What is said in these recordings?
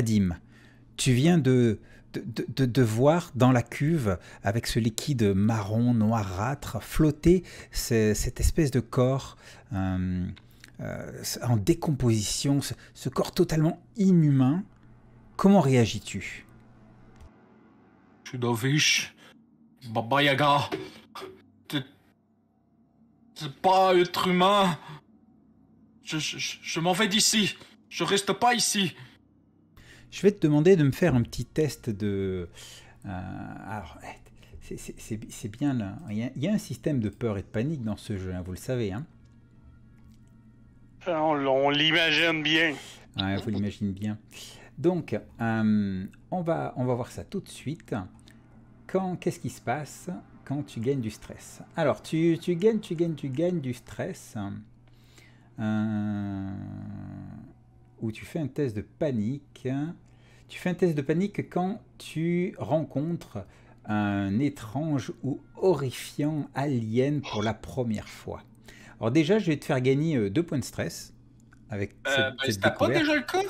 Vadim, tu viens de de, de, voir dans la cuve, avec ce liquide marron, noirâtre, flotter cette espèce de corps euh, euh, en décomposition, ce, corps totalement inhumain. Comment réagis-tu Chudovish, Baba Yaga, c'est pas être humain. Je, je m'en vais d'ici. Je reste pas ici je vais te demander de me faire un petit test de... Euh, alors, eh, c'est bien là. Il y, a, il un système de peur et de panique dans ce jeu, hein, vous le savez. Hein. Ah, on, l'imagine bien. vous l'imaginez bien. Donc, euh, on, va, on va voir ça tout de suite. Qu'est-ce qui se passe quand tu gagnes du stress Alors, tu, tu, gagnes, tu gagnes, tu gagnes du stress. Euh, ou tu fais un test de panique. Tu fais un test de panique quand tu rencontres un étrange ou horrifiant alien pour la première fois. Alors déjà, je vais te faire gagner euh, deux points de stress avec euh, cette, ben, pas déjà le cas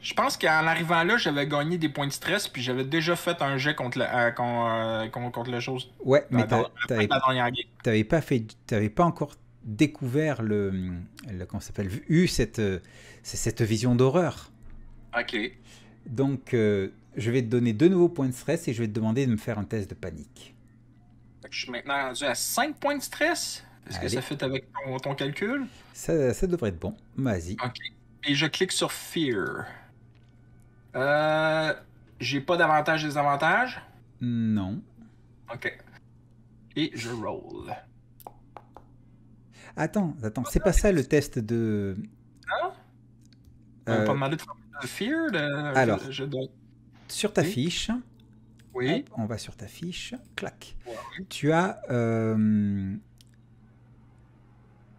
je pense qu'en arrivant là, j'avais gagné des points de stress, puis j'avais déjà fait un jet contre, euh, contre, la chose. Ouais, mais t'avais pas fait, pas encore découvert le, le comment s'appelle, eu cette, cette vision d'horreur. Ok. Donc, euh, je vais te donner deux nouveaux points de stress et je vais te demander de me faire un test de panique. Je suis maintenant à 5 points de stress. Est-ce que ça fait avec ton, calcul? Ça, ça, devrait être bon. Vas-y. Ok. Et je clique sur Fear. Euh, J'ai pas d'avantages des avantages? Non. Ok. Et je roll. Attends, attends, c'est pas ça le test de. Hein? Euh... pas de faire alors, sur ta fiche, oui. on va sur ta fiche, clac. Tu as. Euh...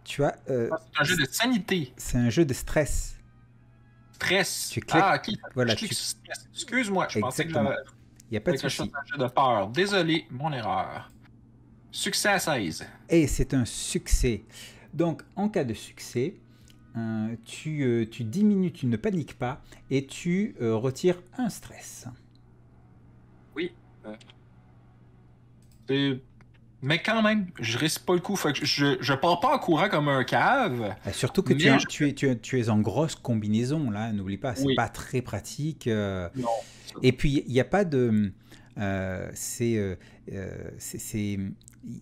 tu as. Euh... Ah, c'est un jeu de sanité. C'est un jeu de stress. Stress. Tu cliques. Ah, Voilà, tu... Excuse-moi, je pensais que Il n'y a pas de souci. Un jeu de peur. Désolé, mon erreur. Succès à 16. Et c'est un succès. Donc, en cas de succès, euh, tu, euh, tu, diminues, tu ne paniques pas et tu euh, retires un stress. Oui. Mais quand même, je risque pas le coup. je, je pars pas en courant comme un cave. surtout que tu es, tu, es, en grosse combinaison, là, n'oublie pas, c'est pas très pratique. Et puis, il n'y a pas de. c'est.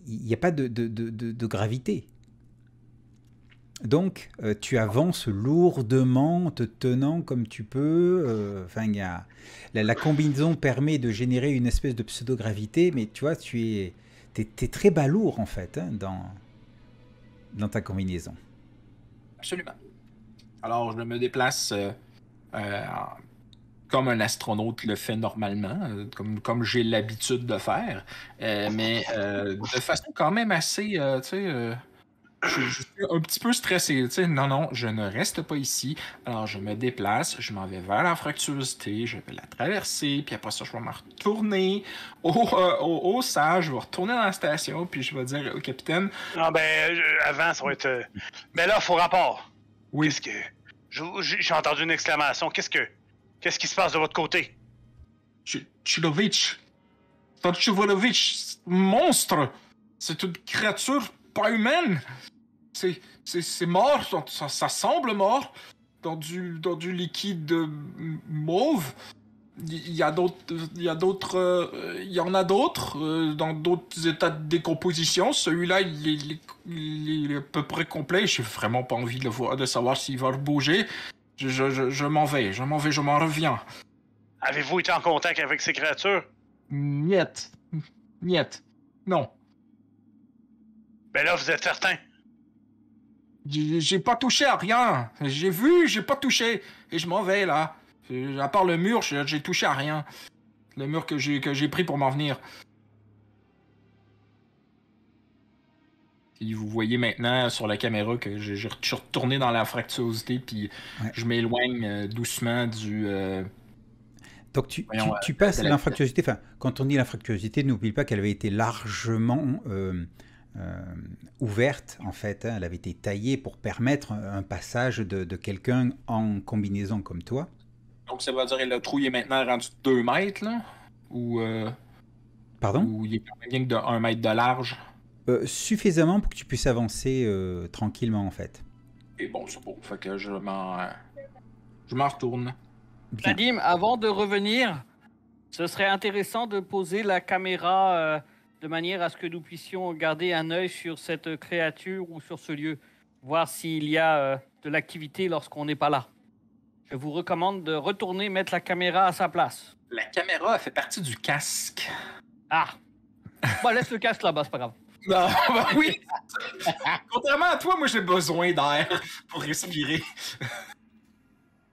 Il n'y a pas de, de, de gravité. Donc, euh, tu avances lourdement, te tenant comme tu peux. Euh, la, combinaison permet de générer une espèce de pseudo-gravité, mais tu vois, tu es, t es, très balourd en fait hein, dans, dans ta combinaison. Absolument. Alors, je me déplace euh, comme un astronaute le fait normalement, comme, j'ai l'habitude de faire, mais de façon quand même assez je, suis un petit peu stressé. non, non, je ne reste pas ici. Alors, je me déplace, je m'en vais vers la je vais la traverser, puis après ça, je vais me retourner au, euh, au, je vais retourner dans la station, puis je vais dire au capitaine. Non, ben, avant, ça va être. Mais euh, ben là, faut rapport. Oui. Qu'est-ce que. J'ai entendu une exclamation. Qu'est-ce que. Qu'est-ce qui se passe de votre côté? Chulovitch. Torchuvolovitch, monstre! C'est une créature pas humaine! c'est mort, ça, semble mort, dans du, du liquide euh, mauve. Il y a d'autres, il y d'autres, euh, il y en a d'autres euh, dans d'autres états de décomposition. Celui-là, il, est à peu près complet. J'ai vraiment pas envie de, le voir, de savoir s'il va bouger. Je, m'en vais, je m'en vais, je m'en reviens. Avez-vous été en contact avec ces créatures? Niet. Niet. Non. Mais ben là, vous êtes certain. J'ai pas touché à rien. J'ai vu, j'ai pas touché. Et je m'en vais là. Euh, à part le mur, j'ai touché à rien. Le mur que j'ai pris pour m'en venir. Et vous voyez maintenant sur la caméra que je, suis retourné dans l'infractuosité puis je m'éloigne euh, doucement du. Euh, Donc tu, tu, passes l'infractuosité, enfin, quand on dit l'infractuosité, n'oublie pas qu'elle avait été largement euh, ouverte en fait. Hein. Elle avait été taillée pour permettre un passage de, quelqu'un en combinaison comme toi. Donc ça veut dire que le trou est maintenant rendu 2 mètres là Ou. Euh, Pardon Ou il est bien que de 1 mètre de large euh, Suffisamment pour que tu puisses avancer tranquillement en fait. Et bon, c'est bon. Fait que je m'en. Je m'en retourne. Nadim, avant de revenir, ce serait intéressant de poser la caméra de manière à ce que nous puissions garder un œil sur cette créature ou sur ce lieu, voir s'il y a euh, de l'activité lorsqu'on n'est pas là. Je vous recommande de retourner mettre la caméra à sa place. La caméra fait partie du casque. Ah! Bon, laisse le casque là-bas, c'est pas grave. Non, bah oui! Contrairement à toi, moi j'ai besoin d'air pour respirer.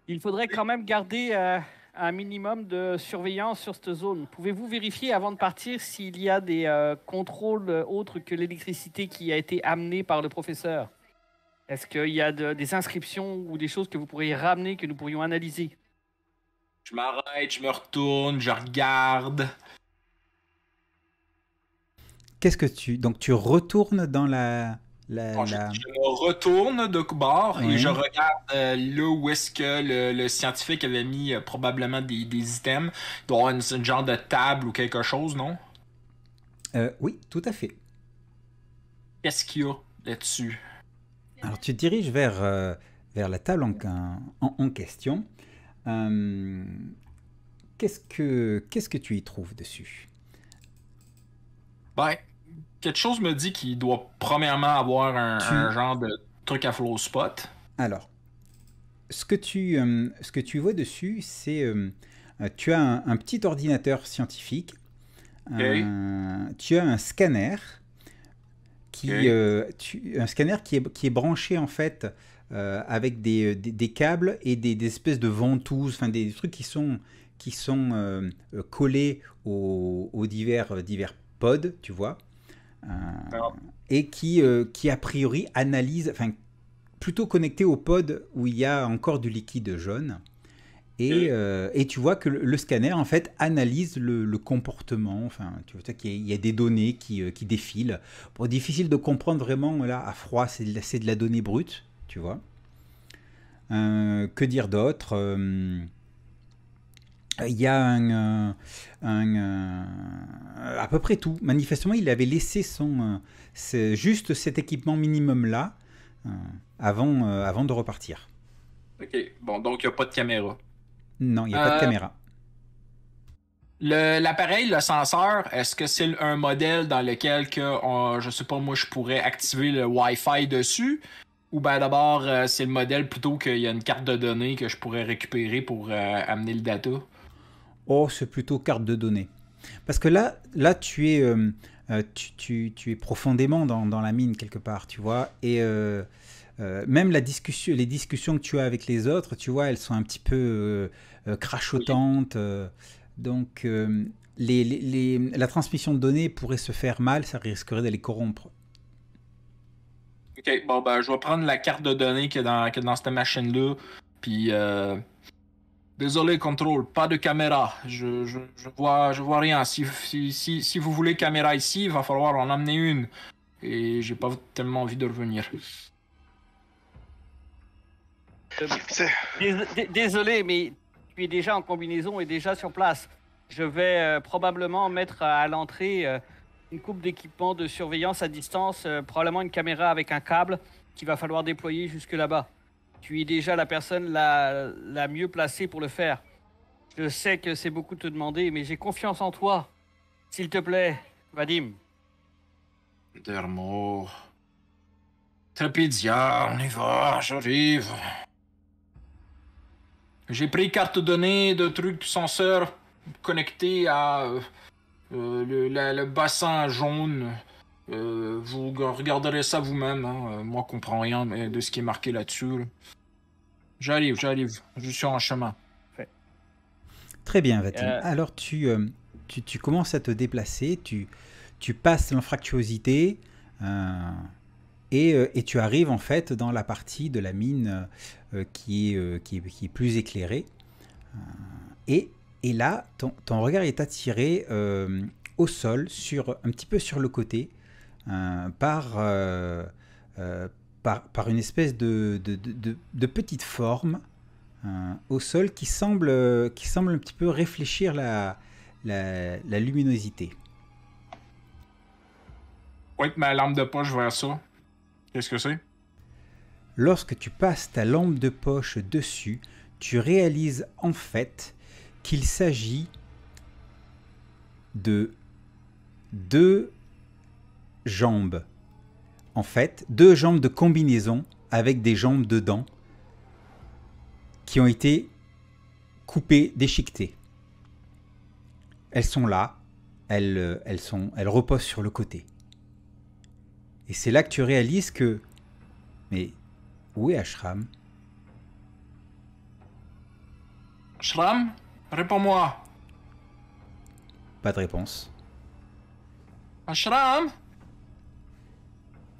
Il faudrait quand même garder euh, un minimum de surveillance sur cette zone. Pouvez-vous vérifier avant de partir s'il y a des euh, contrôles autres que l'électricité qui a été amenée par le professeur Est-ce qu'il y a des inscriptions ou des choses que vous pourriez ramener, que nous pourrions analyser Je m'arrête, je me retourne, je regarde. Qu'est-ce que tu... Donc tu retournes dans la... Je, me retourne de bord et je regarde euh, là où est-ce que le, scientifique avait mis euh, probablement des, items. Il une, sorte genre de table ou quelque chose, non? Euh, oui, tout à fait. Qu'est-ce qu'il y a là-dessus? Alors tu te diriges vers, vers la table en, en, question. qu'est-ce que tu y trouves dessus? Bye quelque chose me dit qu'il doit premièrement avoir un, genre de truc à flow spot. Alors, ce que tu, euh, ce que tu vois dessus, c'est que euh, euh, tu as un, petit ordinateur scientifique, tu as un scanner qui, tu, un scanner qui est, qui est branché en fait avec des, des, câbles et des, espèces de ventouses, enfin des, trucs qui sont qui sont collés aux, aux divers divers pods, tu vois. Euh, et qui, euh, qui a priori analyse, enfin plutôt connecté au pod où il y a encore du liquide jaune. Et, euh, tu vois que le, scanner, en fait, analyse le, comportement. Enfin, tu vois qu'il y, a des données qui, défilent. difficile de comprendre vraiment, là, à froid, c'est de, la donnée brute, tu vois. que dire d'autre il y a un, euh, euh, à peu près tout. Manifestement, il avait laissé son euh, juste cet équipement minimum là avant avant de repartir. Ok. Bon, donc il n'y a pas de caméra. Non, il n'y a pas de caméra. L'appareil, le, senseur, est-ce que c'est un modèle dans lequel que je sais pas moi je pourrais activer le Wi-Fi dessus ou bien d'abord c'est le modèle plutôt qu'il y a une carte de données que je pourrais récupérer pour amener le data? oh, c'est plutôt carte de données. Parce que là, là tu, es, euh, euh, tu, tu, es profondément dans, la mine quelque part, tu vois. Et euh, même la discussion, les discussions que tu as avec les autres, tu vois, elles sont un petit peu crachotantes. donc, les, la transmission de données pourrait se faire mal, ça risquerait d'aller corrompre. OK, bon, ben, je vais prendre la carte de données qui est dans, dans cette machine-là, puis Désolé, contrôle, pas de caméra. Je, je, vois, je vois rien. Si, si, vous voulez caméra ici, il va falloir en amener une. Et j'ai pas tellement envie de revenir. Désolé, mais tu es déjà en combinaison et déjà sur place. Je vais euh, probablement mettre à l'entrée euh, une coupe d'équipement de surveillance à distance, euh, probablement une caméra avec un câble qu'il va falloir déployer jusque là-bas tu es déjà la personne la, la mieux placée pour le faire. Je sais que c'est beaucoup te demander, mais j'ai confiance en toi. S'il te plaît, Vadim. Dermo. Trépidia, on y va, j'arrive. J'ai pris carte donnée de trucs de censeur... connecté à euh, le, bassin jaune euh, vous regarderez ça vous-même. Hein. Euh, moi, je comprends rien de ce qui est marqué là-dessus. J'arrive, j'arrive. Je suis en chemin. Très bien, Vatim. Euh. Alors, tu, tu, commences à te déplacer. Tu, tu passes l'infractuosité. et, et, tu arrives, en fait, dans la partie de la mine qui est, qui, est, qui, est, plus éclairée. et, et là, ton, ton, regard est attiré au sol, sur, un petit peu sur le côté, Hein, euh, euh, par, par, une espèce de, de, de, de petite forme hein, au sol qui semble, qui semble un petit peu réfléchir la, la, la luminosité. Oui, ma lampe de poche vers ça. Qu'est-ce que c'est? Lorsque tu passes ta lampe de poche dessus, tu réalises en fait qu'il s'agit de deux jambes. En fait, deux jambes de combinaison avec des jambes dedans qui ont été coupées, déchiquetées. Elles sont là, elles, elles, sont, elles reposent sur le côté. Et c'est là que tu réalises que... Mais où est Ashram Ashram Réponds-moi. Pas de réponse. Ashram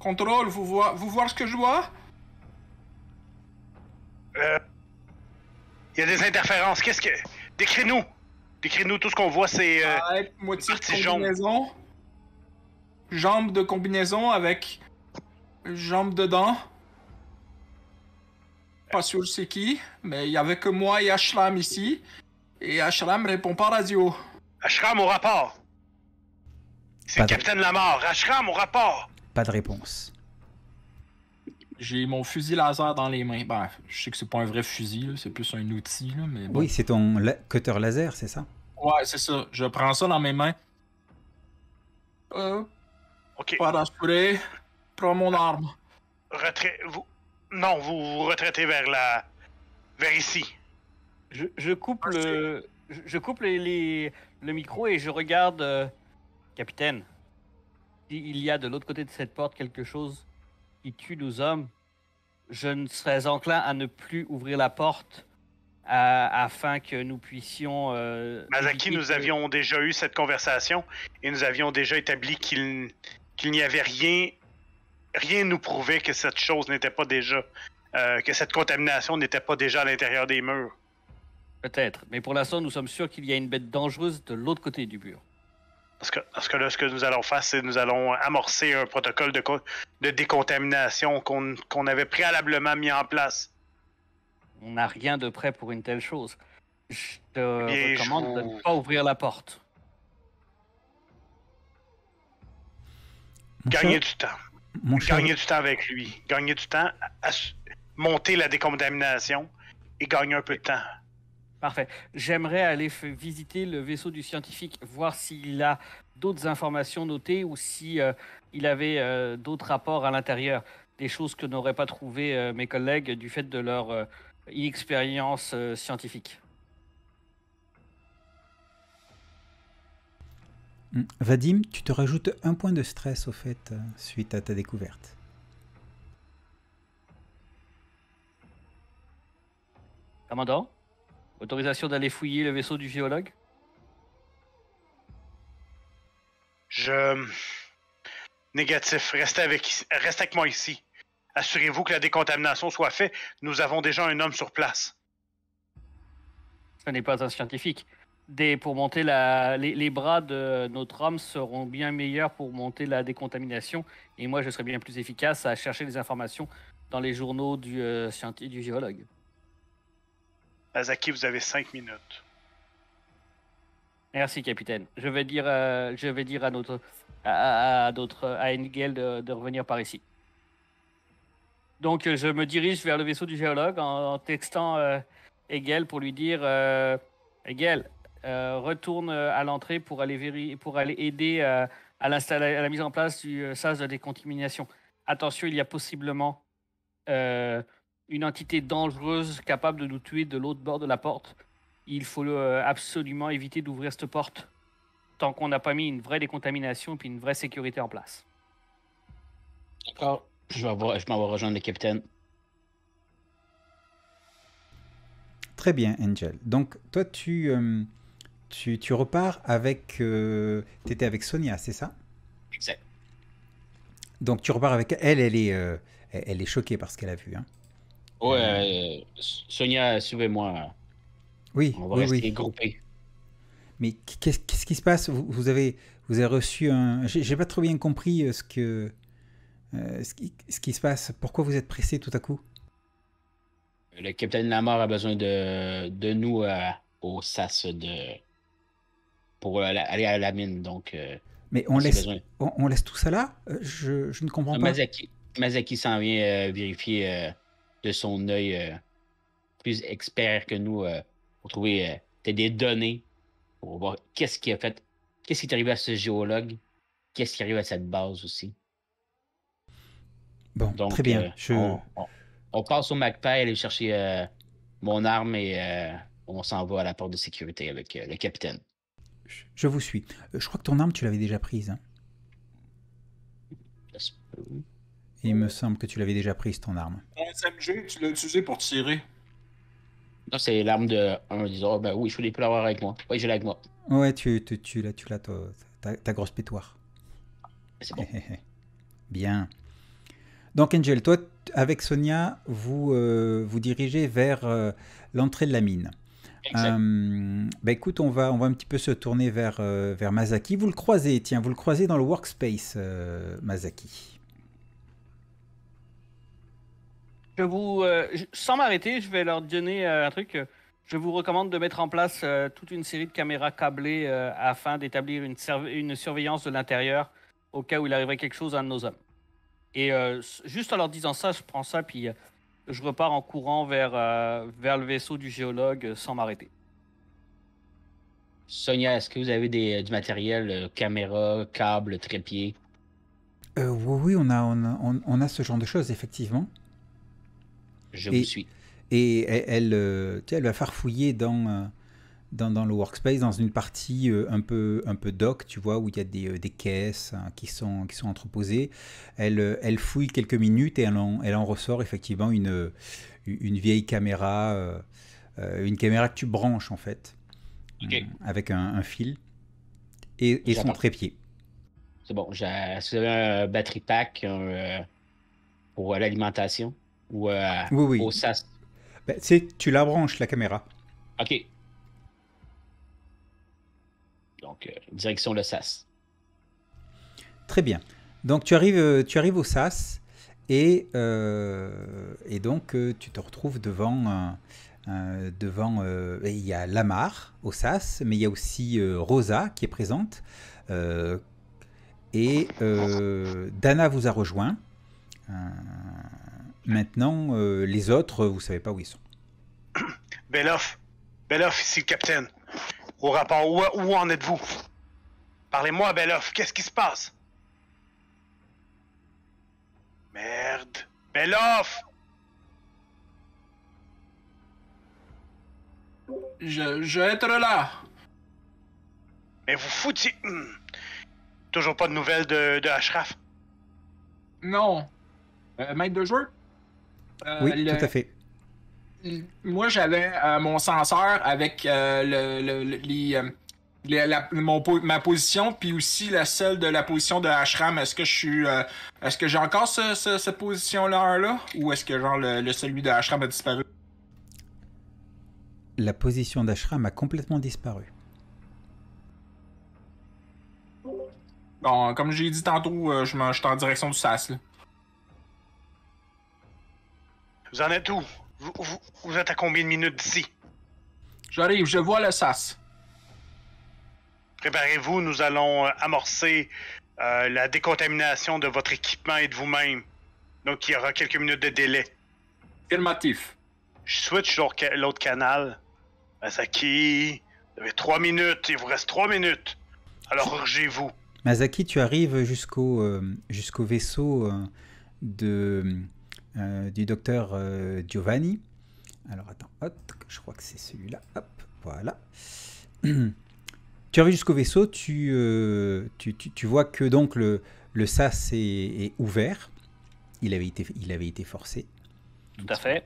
Contrôle, vous voir, vous voir ce que je vois? Euh, il y a des interférences. Qu'est-ce que. Décris-nous! Décris-nous tout ce qu'on voit, c'est. Euh, de ah, combinaison. Jambes de combinaison avec. Jambes dedans. Pas sûr c'est qui, mais il y avait que moi et Ashram ici. Et Ashram répond pas radio. Ashram au rapport. C'est le capitaine Lamar. Ashram au rapport. Pas de réponse. J'ai mon fusil laser dans les mains. Ben, je sais que c'est pas un vrai fusil, c'est plus un outil, mais Oui, c'est ton cutter laser, c'est ça? Ouais, c'est ça. Je prends ça dans mes mains. Euh, ok. Pas d'aspirer. Prends mon arme. Retrait. Non, vous vous retraitez vers la. vers ici. Je, coupe le. Je coupe les, le micro et je regarde. Euh, capitaine. S'il y a de l'autre côté de cette porte quelque chose qui tue nos hommes, je ne serais enclin à ne plus ouvrir la porte afin que nous puissions. Euh, qui bah, nous avions déjà eu cette conversation et nous avions déjà établi qu'il qu'il n'y avait rien, rien nous prouvait que cette chose n'était pas déjà, euh, que cette contamination n'était pas déjà à l'intérieur des murs. Peut-être, mais pour l'instant, nous sommes sûrs qu'il y a une bête dangereuse de l'autre côté du mur. Parce que, là, ce que nous allons faire, c'est nous allons amorcer un protocole de, de décontamination qu'on avait préalablement mis en place. On n'a rien de prêt pour une telle chose. Je te eh recommande de ne pas ouvrir la porte. Gagner du temps. Gagnez du temps avec lui. Gagner du temps à monter la décontamination et gagner un peu de temps. Parfait. J'aimerais aller visiter le vaisseau du scientifique, voir s'il a d'autres informations notées ou si euh, il avait euh, d'autres rapports à l'intérieur, des choses que n'auraient pas trouvé euh, mes collègues du fait de leur inexpérience scientifique. Hmm. Vadim, tu te rajoutes un point de stress au fait suite à ta découverte. Commandant Autorisation d'aller fouiller le vaisseau du géologue Je. Négatif. Restez avec, Restez avec moi ici. Assurez-vous que la décontamination soit faite. Nous avons déjà un homme sur place. Ce n'est pas un scientifique. pour monter la, les, bras de notre homme seront bien meilleurs pour monter la décontamination. Et moi, je serai bien plus efficace à chercher des informations dans les journaux du, euh, du géologue. Azaki, vous avez cinq minutes. Merci, capitaine. Je vais dire, euh, je vais dire à notre, à, Engel de, revenir par ici. Donc, euh, je me dirige vers le vaisseau du géologue en, textant Engel euh, pour lui dire Engel, retourne à l'entrée pour aller pour aller aider à, à la mise en place du sas de décontamination. Attention, il y a possiblement une entité dangereuse capable de nous tuer de l'autre bord de la porte. Il faut euh, absolument éviter d'ouvrir cette porte tant qu'on n'a pas mis une vraie décontamination et une vraie sécurité en place. D'accord. Je vais, avoir, je vais rejoindre le capitaine. Très bien, Angel. Donc, toi, tu, euh, tu, tu, repars avec... Euh, tu étais avec Sonia, c'est ça Exact. Donc, tu repars avec elle. Elle, est, elle est choquée par ce qu'elle a vu. Hein. Euh, Sonia, suivez-moi. Oui, on va rester Mais qu'est-ce qui se passe vous, avez, vous avez reçu un. J'ai pas trop bien compris euh, ce que. Euh, ce, qui, se passe. Pourquoi vous êtes pressé tout à coup Le capitaine Lamar a besoin de, de nous au SAS de. pour aller à la mine, donc. Mais on, laisse, on, laisse tout ça là je, je, ne comprends pas. Mazaki, Mazaki s'en vient vérifier de son œil euh, plus expert que nous euh, pour trouver euh, des données, pour voir qu'est-ce qui a fait, qu'est-ce qui est arrivé à ce géologue, qu'est-ce qui arrive à cette base aussi. Bon, très bien. Je... On, passe au MacPay, aller chercher mon arme et on s'en va à la porte de sécurité avec le capitaine. Je vous suis. Je crois que ton arme, tu l'avais déjà prise. Hein? il me semble que tu l'avais déjà prise, ton arme. Un SMG, tu l'as utilisé pour tirer. Non, c'est l'arme de un disant, oh, bah oui, je voulais plus l'avoir avec moi. Oui, je l'ai avec moi. Ouais, tu, tu, tu l'as, tu l'as, ta, grosse pétoire. C'est bon. Bien. Donc, Angel, toi, avec Sonia, vous euh, vous dirigez vers euh, l'entrée de la mine. Euh, Ben écoute, on va, on va un petit peu se tourner vers, euh, vers Masaki. Vous le croisez, tiens, vous le croisez dans le workspace, Masaki. vous, euh, sans m'arrêter, je vais leur donner euh, un truc. Euh, je vous recommande de mettre en place toute une série de caméras câblées afin d'établir une, une, surveillance de l'intérieur au cas où il arriverait quelque chose à un de nos hommes. Et juste en leur disant ça, je prends ça puis je repars en courant vers, vers le vaisseau du géologue sans m'arrêter. Sonia, est-ce que vous avez du matériel, caméra, câble, trépied Oui, oui, on, a, on a ce genre de choses, effectivement. Je et, vous suis. Et elle, euh, va farfouiller euh, dans, dans, le workspace, dans une partie euh, un peu, un peu doc, tu vois, où il y a des, des caisses hein, qui sont, qui sont entreposées. Elle, elle fouille quelques minutes et elle en, elle en ressort effectivement une, une vieille caméra, une caméra que tu branches en fait, avec un, fil et, son trépied. C'est bon, j'ai un battery pack pour l'alimentation ou euh, oui, oui. au SAS? Ben, tu la branches, la caméra. OK. Donc, euh, direction le SAS. Très bien. Donc, tu arrives, euh, tu arrives au SAS et, et donc tu te retrouves devant. devant il y a Lamar au SAS, mais il y a aussi Rosa qui est présente. et Dana vous a rejoint. Maintenant, euh, les autres, vous savez pas où ils sont. Beloff, Beloff, ici le capitaine. Au rapport, où, en êtes-vous? Parlez-moi, Beloff, qu'est-ce qui se passe? Merde. Beloff! Je, vais être là. Mais vous foutiez. Hmm. Toujours pas de nouvelles de, de Ashraf? Non. Euh, maître de jeu? Euh, oui, tout à fait. Moi, j'avais euh, mon senseur avec euh, le, mon, ma position, puis aussi la seule de la position de Ashram. Est-ce que je suis, est-ce que j'ai encore cette position-là, là, ou est-ce que genre le, celui de Ashram a disparu La position d'Ashram a complètement disparu. Bon, comme j'ai dit tantôt, je, suis en direction du sas. Là. Vous en êtes où? Vous, êtes à combien de minutes d'ici? J'arrive, je vois le sas. Préparez-vous, nous allons euh, amorcer euh, la décontamination de votre équipement et de vous-même. Donc, il y aura quelques minutes de délai. Affirmatif. Je switch l'autre canal. Masaki, ben, vous avez trois minutes, il vous reste trois minutes. Alors, urgez-vous. Masaki, tu arrives jusqu'au euh, jusqu'au vaisseau de euh, du docteur euh, Giovanni. Alors attends, je crois que c'est celui-là. Hop, voilà. tu arrives jusqu'au vaisseau, euh, tu, tu, tu, vois que donc le, le sas est, ouvert. Il avait été, il avait été forcé. Tout à fait.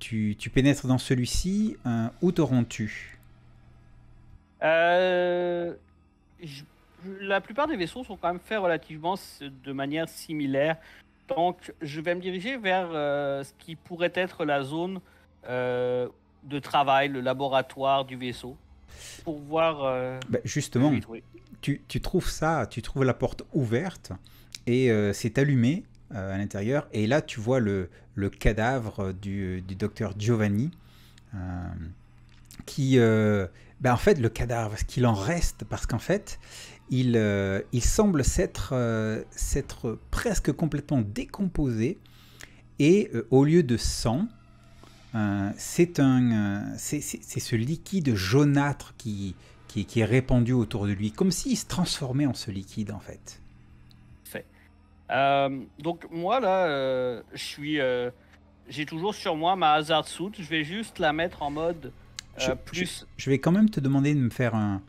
Tu, tu pénètres dans celui-ci. où rends tu la plupart des vaisseaux sont quand même faits relativement de manière similaire. Donc, je vais me diriger vers euh, ce qui pourrait être la zone euh, de travail, le laboratoire du vaisseau, pour voir. Euh, bah, justement, tu, trouves ça, tu trouves la porte ouverte et c'est allumé à l'intérieur. Et là, tu vois le, cadavre du, docteur Giovanni qui. Bah, en fait, le cadavre, ce qu'il en reste, parce qu'en fait, il, euh, il semble euh, s'être presque complètement décomposé et euh, au lieu de sang, c'est ce liquide jaunâtre qui, qui, est répandu autour de lui, comme s'il se transformait en ce liquide en fait. donc moi là, je suis, j'ai toujours sur moi ma hazard suit, je vais juste la mettre en mode plus. je, vais quand même te demander de me faire un,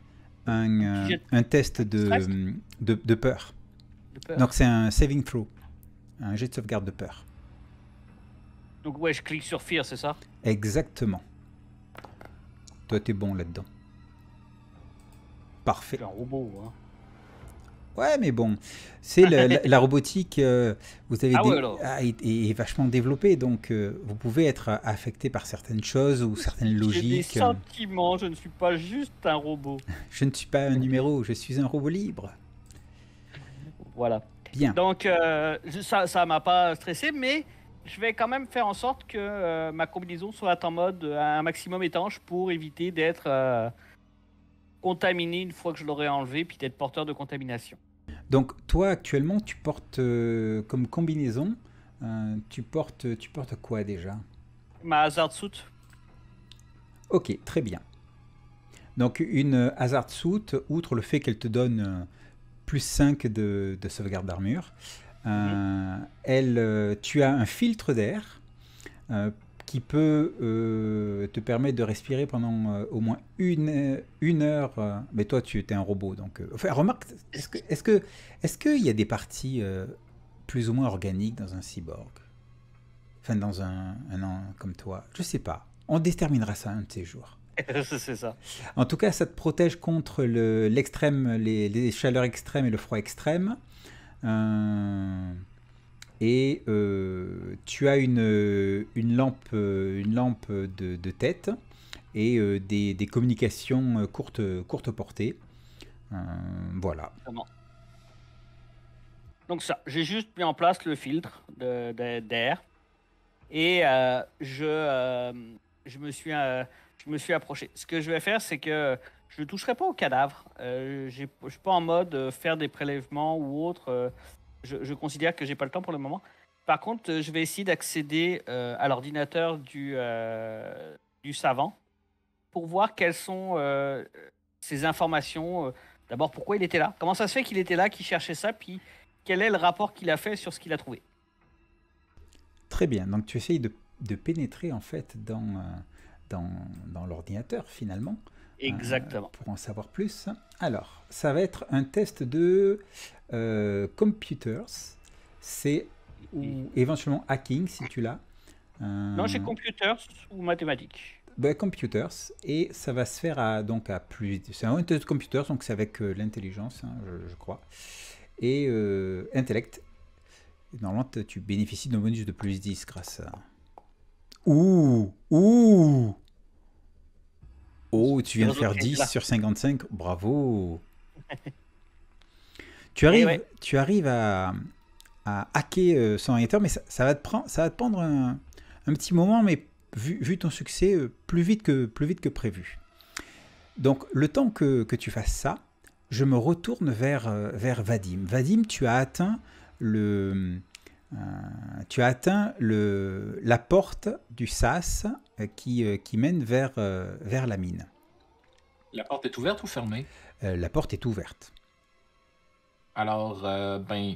euh, un, test de, de, peur. Donc c'est un saving throw, un jet de sauvegarde de peur. Donc ouais, je clique sur Fear, c'est ça Exactement. Toi, t'es bon là-dedans. Parfait. un robot, hein. Ouais, mais bon, c'est la, robotique, euh, vous avez ah ah, est, vachement développée, donc euh, vous pouvez être euh, affecté par certaines choses ou certaines logiques. J'ai des sentiments, je ne suis pas juste un robot. je ne suis pas un numéro, je suis un robot libre. Voilà. Bien. Donc ça, ça m'a pas stressé, mais je vais quand même faire en sorte que ma combinaison soit en mode un maximum étanche pour éviter d'être contaminé une fois que je l'aurai enlevé, puis d'être porteur de contamination. Donc toi actuellement, tu portes euh, comme combinaison, euh, tu, portes, tu portes quoi déjà Ma hazard suit. Ok, très bien. Donc une hazard suit, outre le fait qu'elle te donne euh, plus 5 de, sauvegarde d'armure, mhm. elle, tu as un filtre d'air qui peut euh, te permettre de respirer pendant euh, au moins une, une heure. Euh, mais toi, tu étais un robot, donc. enfin, remarque, est-ce que est-ce que est-ce qu'il y a des parties plus ou moins organiques dans un cyborg, enfin dans un, un, comme toi Je sais pas. On déterminera ça un de ces jours. C'est ça. En tout cas, ça te protège contre l'extrême, le, les, les, chaleurs extrêmes et le froid extrême. Euh et euh, tu as une, une lampe, euh, une lampe de, tête et euh, des, communications courtes courte portée. voilà. Donc ça, j'ai juste mis en place le filtre d'air et je, je, me suis, je me suis approché. Ce que je vais faire, c'est que je ne toucherai pas au cadavre. je ne suis pas en mode faire des prélèvements ou autre je, considère que j'ai pas le temps pour le moment. Par contre, euh, je vais essayer d'accéder euh, à l'ordinateur du, euh, du savant pour voir quelles sont euh, ses informations. D'abord, pourquoi il était là Comment ça se fait qu'il était là, qu'il cherchait ça Puis, quel est le rapport qu'il a fait sur ce qu'il a trouvé Très bien. Donc, tu essayes de, de pénétrer, en fait, dans, dans, dans l'ordinateur, finalement. Hein, Exactement. pour en savoir plus. Alors, ça va être un test de euh, computers, c'est ou éventuellement hacking si tu l'as. Euh, non, j'ai computers ou mathématiques. Ben, computers et ça va se faire à donc à plus. C'est un de computers donc c'est avec euh, l'intelligence, hein, je, crois, et intellect. Normalement, tu bénéficies d'un bonus de plus 10 grâce à. Ouh Ouh Oh, tu viens de faire 10 sur 55, bravo Tu arrives, tu arrives à, hacker euh, son ordinateur, mais ça, va te prendre, ça va te un, petit moment, mais vu, ton succès, euh, plus vite que, plus vite que prévu. Donc, le temps que, tu fasses ça, je me retourne vers, euh, vers Vadim. Vadim, tu as atteint le, tu as atteint le, la porte du sas qui, qui mène vers, vers la mine. La porte est ouverte ou fermée La porte est ouverte. Alors, euh, ben,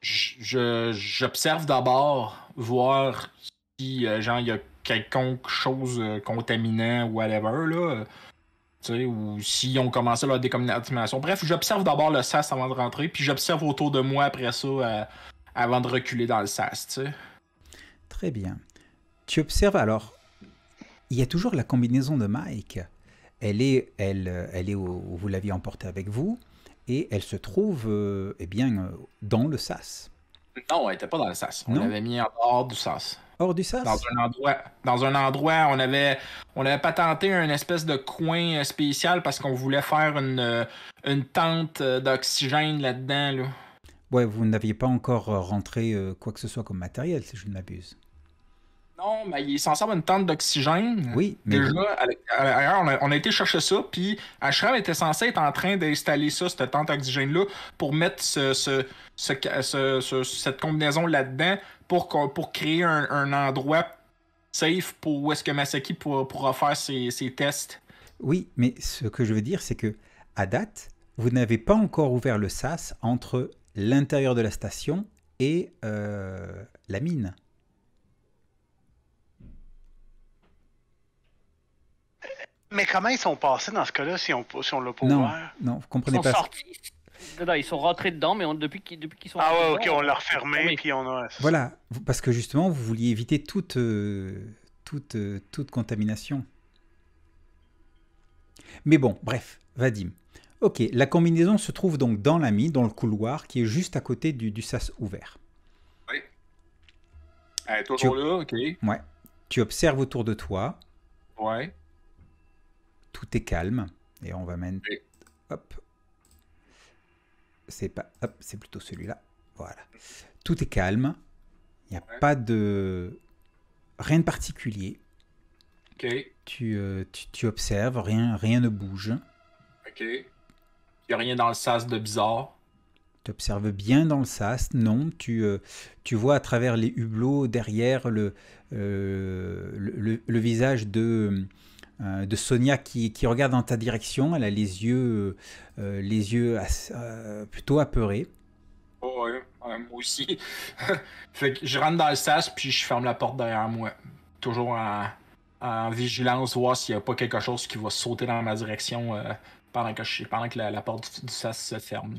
j'observe d'abord voir si, euh, genre, il y a quelconque chose euh, contaminant ou whatever, là. sais, ou s'ils ont commencé leur décontamination. Bref, j'observe d'abord le sas avant de rentrer, puis j'observe autour de moi après ça avant de reculer dans le sas. tu sais. Très bien. Tu observes alors, il y a toujours la combinaison de Mike. Elle est, elle, elle est où vous l'aviez emportée avec vous et elle se trouve euh, eh bien, euh, dans le SAS. Non, elle n'était pas dans le SAS. On l'avait mis hors du SAS. Hors du SAS? Dans un endroit. Dans un endroit, on avait, on avait patenté une espèce de coin euh, spécial parce qu'on voulait faire une, une tente d'oxygène là-dedans. Là. Ouais, vous n'aviez pas encore rentré quoi que ce soit comme matériel, si je ne m'abuse. Non, mais il est censé avoir une tente d'oxygène. Oui, mais... Déjà, on a, on a été chercher ça, puis Ashram était censé être en train d'installer ça, cette tente d'oxygène-là, pour mettre ce, cette combinaison là-dedans, pour, créer un, endroit safe pour où est-ce que Masaki pourra, faire ses, tests. Oui, mais ce que je veux dire, c'est que, à date, vous n'avez pas encore ouvert le SAS entre l'intérieur de la station et euh, la mine. Mais comment ils sont passés dans ce cas-là si on, si on l'a pas non, ouvert? Non, vous comprenez ils sont pas. Sortis. ils sont rentrés dedans, mais depuis qu'ils sont. Ah ouais, ok, on l'a refermé, puis on a. Voilà, parce que justement, vous vouliez éviter toute, euh, toute, euh, toute contamination. Mais bon, bref, Vadim. Ok, la combinaison se trouve donc dans l'ami, dans le couloir, qui est juste à côté du, du sas ouvert. Oui. Elle est toujours là, ok. Ouais. Tu observes autour de toi. Ouais tout est calme. Et on va mettre... Hop. C'est pas... Hop, c'est plutôt celui-là. Voilà. Tout est calme. Il n'y a pas de... Rien de particulier. OK. Tu, euh, observes, rien, rien ne bouge. Ok. Il n'y a rien dans le sas de bizarre. Tu observes bien dans le sas, non. Tu, euh, tu vois à travers les hublots derrière le, euh, le, visage de, euh, de Sonia qui, regarde dans ta direction. Elle a les yeux, euh, euh, les yeux plutôt apeurés. Oh, moi aussi. je rentre dans le sas puis je ferme la porte derrière moi. Toujours en, en vigilance, voir s'il n'y a pas quelque chose qui va sauter dans ma direction pendant que, pendant que la, porte du, sas se ferme.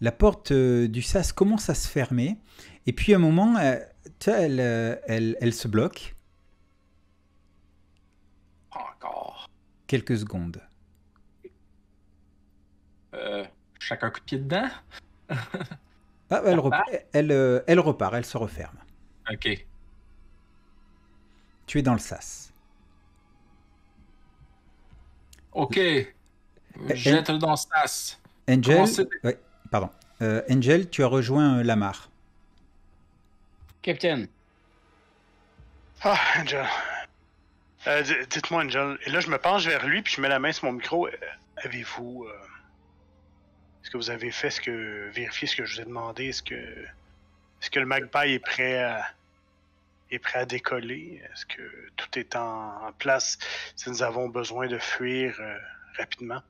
La porte du sas commence à se fermer et puis à un moment, elle se bloque encore. Quelques secondes. chacun euh, coup de pied dedans. ah, elle, repart. Euh, elle, repart, elle se referme. Ok. Tu es dans le sas. Ok. Euh, dans le sas. Angel, pardon. Angel, tu as rejoint Lamar. Captain. Ah, Angel, euh, dites-moi, Angel. Et là, je me penche vers lui, puis je mets la main sur mon micro. Euh, avez-vous. Euh, est-ce que vous avez fait ce que. Vérifier ce que je vous ai demandé? Est-ce que. Est-ce que le Magpie est prêt à. Est prêt à décoller? Est-ce que tout est en, place si nous avons besoin de fuir rapidement?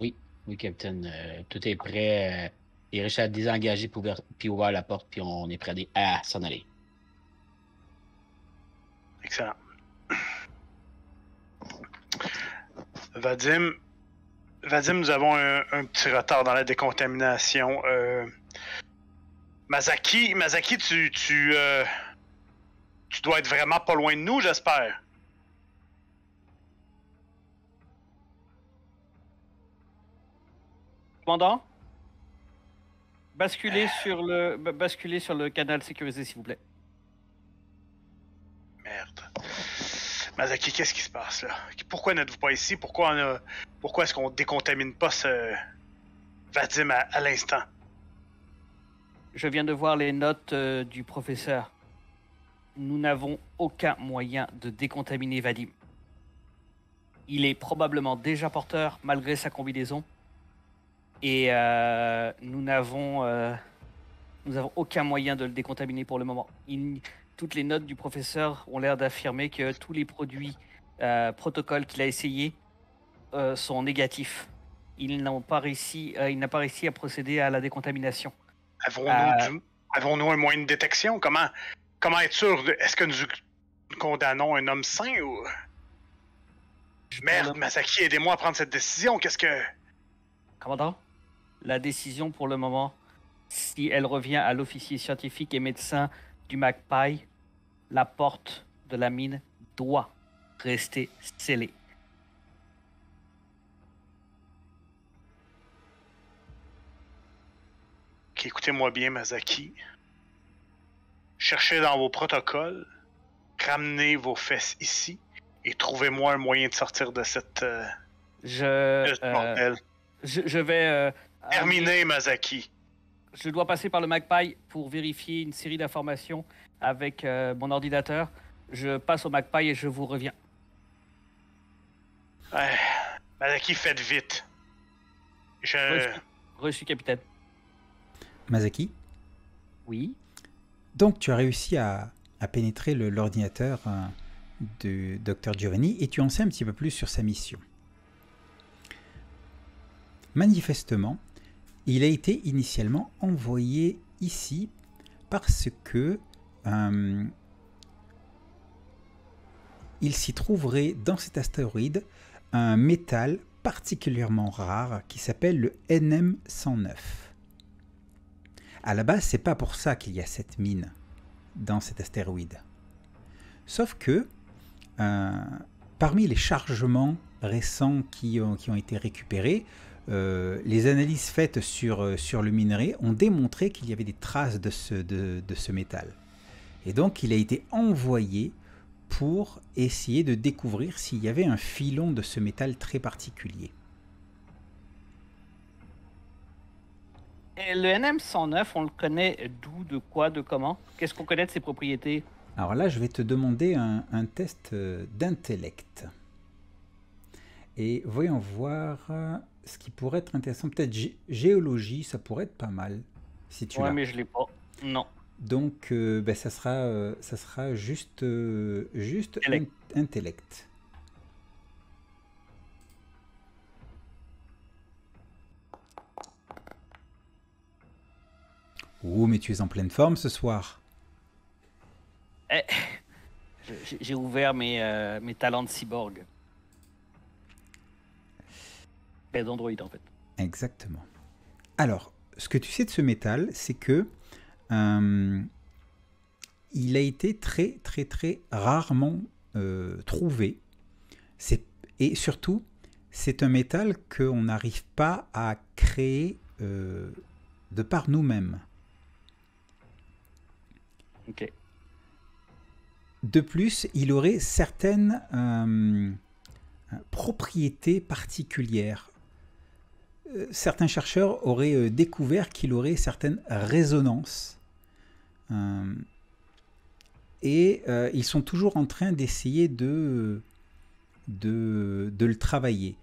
Oui, oui, Capitaine. tout est prêt. Il reste à désengager, puis ouvrir la porte, puis on est prêt à, à s'en aller. Excellent. Vadim, Vadim, nous avons un, petit retard dans la décontamination. Euh, Masaki, Masaki, tu, tu, euh, tu dois être vraiment pas loin de nous, j'espère. Commandant, Basculer sur le, basculez sur le canal sécurisé, s'il vous plaît. Merde. Mazaki, qu'est-ce qui se passe là? Pourquoi n'êtes-vous pas ici? Pourquoi Pourquoi est-ce qu'on décontamine pas ce Vadim à, l'instant? Je viens de voir les notes euh, du professeur. Nous n'avons aucun moyen de décontaminer Vadim. Il est probablement déjà porteur malgré sa combinaison. Et euh, nous n'avons euh, aucun moyen de le décontaminer pour le moment toutes les notes du professeur ont l'air d'affirmer que tous les produits euh, protocoles qu'il a essayés euh, sont négatifs. Il n'a pas, réussi, euh, il pas réussi à procéder à la décontamination. Avons-nous, un moyen de détection? Comment, comment être sûr? est-ce que nous condamnons un homme sain ou... Merde, Masaki, aidez-moi à prendre cette décision. Qu'est-ce que... Commandant, la décision pour le moment, si elle revient à l'officier scientifique et médecin du magpie, la porte de la mine doit rester scellée. Okay, Écoutez-moi bien, Mazaki. Cherchez dans vos protocoles, ramenez vos fesses ici et trouvez-moi un moyen de sortir de cette. Euh, euh, je, je, vais. Euh, terminer, Mazaki je dois passer par le Magpie pour vérifier une série d'informations avec euh, mon ordinateur. Je passe au Magpie et je vous reviens. Ouais. Mazaki, faites vite. Je... Reçu, capitaine. Mazaki Oui. Donc tu as réussi à, à pénétrer l'ordinateur euh, du docteur Giovanni et tu en sais un petit peu plus sur sa mission. Manifestement, il a été initialement envoyé ici parce que euh, il s'y trouverait dans cet astéroïde un métal particulièrement rare qui s'appelle le NM109. À la base, c'est pas pour ça qu'il y a cette mine dans cet astéroïde. Sauf que euh, parmi les chargements récents qui ont été récupérés, euh, les analyses faites sur, euh, sur le minerai ont démontré qu'il y avait des traces de ce, de, ce métal. Et donc il a été envoyé pour essayer de découvrir s'il y avait un filon de ce métal très particulier. le NM109, on le connaît d'où, de quoi, de comment Qu'est-ce qu'on connaît de ses propriétés Alors là, je vais te demander un test euh, d'intellect. Et voyons voir ce qui pourrait être intéressant, peut-être géologie, ça pourrait être pas mal. Si ouais, mais je l'ai pas. Non. Donc, euh, ben, ça, sera, euh, ça sera juste, euh, juste intellect. In mais tu es en pleine forme ce soir. Eh, j'ai ouvert mes, mes talents de cyborg. Android en fait. Exactement. Alors, ce que tu sais de ce métal, c'est que euh, il a été très très très rarement euh, trouvé. Et surtout, c'est un métal qu'on n'arrive pas à créer euh, de par nous-mêmes. Ok. De plus, il aurait certaines propriétés particulières certains chercheurs auraient euh, découvert qu'il aurait certaines résonances. Euh, et euh, ils sont toujours en train d'essayer de, de, le travailler.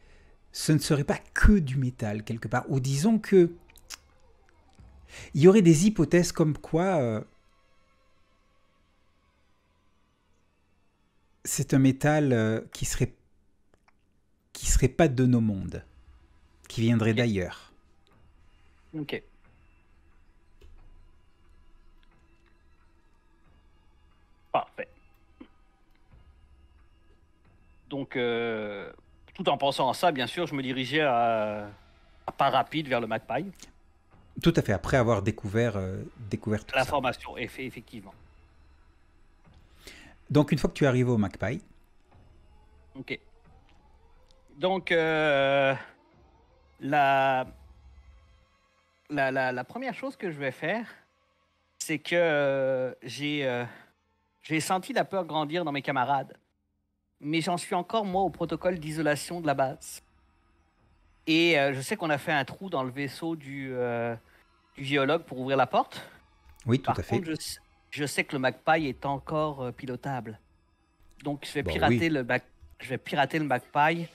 Ce ne serait pas que du métal quelque part. Ou disons que il y aurait des hypothèses comme quoi c'est un métal qui serait qui serait pas de nos mondes qui viendrait d'ailleurs. Ok. Parfait. Donc, euh, tout en pensant à ça, bien sûr, je me dirigeais à, pas rapide vers le Magpie. Tout à fait, après avoir découvert, euh, découvert tout formation est faite, effectivement. Donc, une fois que tu arrives au Magpie. Ok. Donc, euh, la, la, première chose que je vais faire, c'est que euh, euh, j'ai senti la peur grandir dans mes camarades. Mais j'en suis encore, moi, au protocole d'isolation de la base. Et euh, je sais qu'on a fait un trou dans le vaisseau du, du géologue pour ouvrir la porte. Oui, tout à fait. Je, sais que le Magpie est encore pilotable. Donc, je vais, bah pirater le le je vais pirater le Magpie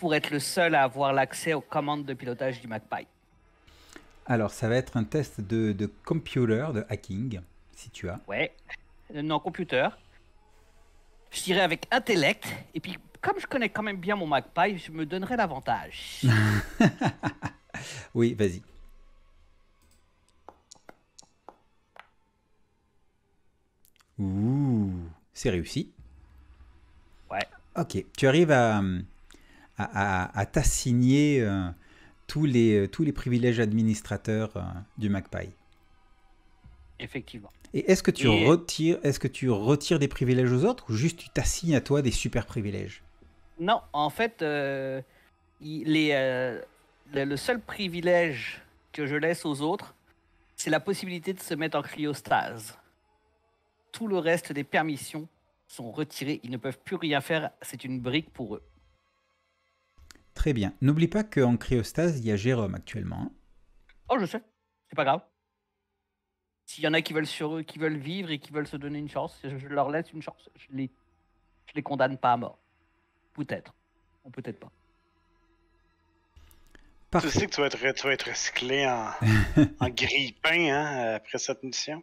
pour être le seul à avoir l'accès aux commandes de pilotage du Magpie Alors, ça va être un test de, computer, de hacking, si tu as. Ouais, euh, non, computer. Je dirais avec intellect, et puis comme je connais quand même bien mon Magpie, je me donnerai l'avantage. oui, vas-y. Ouh, c'est réussi. Ouais. Ok, tu arrives à, hum, à, t'assigner euh, tous, les, euh, tous les privilèges administrateurs euh, du MacPie. Effectivement. Et est-ce que, tu retires, est que tu retires des privilèges aux autres ou juste tu t'assignes à toi des super privilèges Non, en fait, les, le seul privilège que je laisse aux autres, c'est la possibilité de se mettre en cryostase. Tout le reste des permissions sont retirées, ils ne peuvent plus rien faire, c'est une brique pour eux. Très bien. N'oublie pas qu'en Créostase, il y a Jérôme actuellement. Hein. Oh, je sais. C'est pas grave. S'il y en a qui veulent, sur... qui veulent vivre et qui veulent se donner une chance, je leur laisse une chance. Je les, je les condamne pas à mort. Peut-être. Ou peut-être pas. Tu sais que tu vas être, tu vas être recyclé en, en grille-pain hein, après cette mission.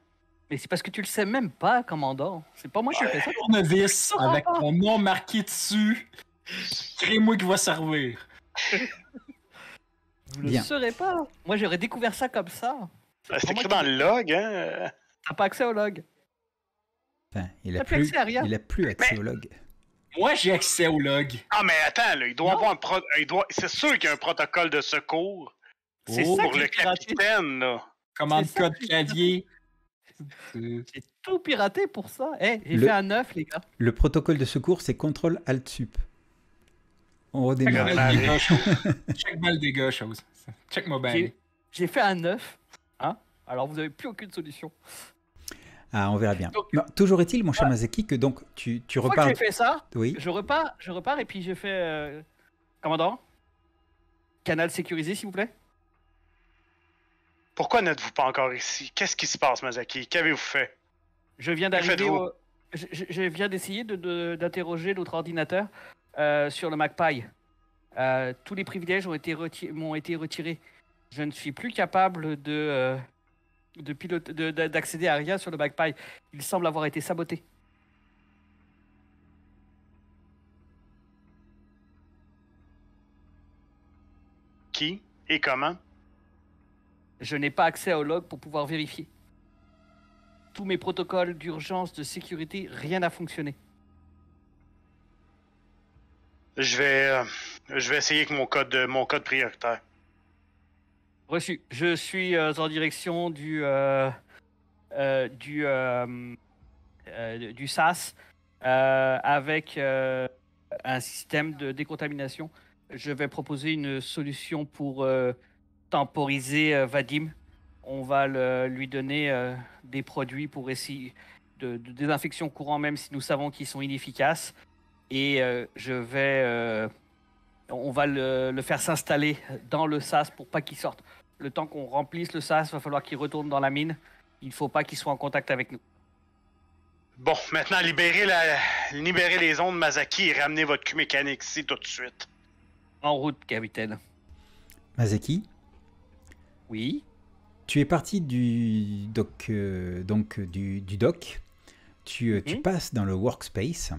Mais c'est parce que tu le sais même pas, commandant. C'est pas moi qui ai fait ça. Tournevis avec mon nom marqué dessus. Crée-moi qui va servir. Vous ne le saurez pas. Moi, j'aurais découvert ça comme ça. Ah, c'est écrit dans le log, hein. T'as pas accès au log. il a, plus, accès au log. Moi, j'ai accès au log. Ah, mais attends, il doit avoir un pro... doit... C'est sûr qu'il y a un protocole de secours. C'est oh. pour le capitaine, là. Commande code clavier. J'ai tout piraté pour ça. Eh, il j'ai fait un 9, les gars. Le protocole de secours, c'est CTRL-ALT-SUP. On redémarre. Check balle dégâts, chose. Check mobile. J'ai fait un 9. Hein Alors vous n'avez plus aucune solution. Ah, on verra bien. toujours est-il, mon cher Mazaki, que donc tu, tu repars. j'ai fait ça, oui. je, repars, je repars et puis j'ai fait. Euh, commandant Canal sécurisé, s'il vous plaît Pourquoi n'êtes-vous pas encore ici Qu'est-ce qui se passe, Mazaki Qu'avez-vous fait Je viens d'arriver je, viens d'essayer d'interroger de, d'interroger l'autre ordinateur euh, sur le magpie euh, tous les privilèges ont été, m'ont été retirés. Je ne suis plus capable euh, de, de d'accéder à rien sur le magpie Il semble avoir été saboté. Qui et comment Je n'ai pas accès au log pour pouvoir vérifier. Tous mes protocoles d'urgence de sécurité, rien n'a fonctionné. Je vais, euh, je vais essayer avec mon code, euh, mon code prioritaire. Reçu. Je suis euh, en direction du du du SAS avec un système de décontamination. Je vais proposer une solution pour temporiser Vadim. On va lui donner des produits pour essayer de, de désinfection courant, même si nous savons qu'ils sont inefficaces et euh, je vais. Euh, on va le, faire s'installer dans le sas pour pas qu'il sorte. Le temps qu'on remplisse le sas, va falloir qu'il retourne dans la mine. Il faut pas qu'il soit en contact avec nous. Bon, maintenant libérez, la... les ondes Mazaki et ramenez votre cul mécanique ici tout de suite. En route, capitaine. Mazaki Oui. Tu es parti du doc, euh, donc du, du tu, mhm. passes dans le workspace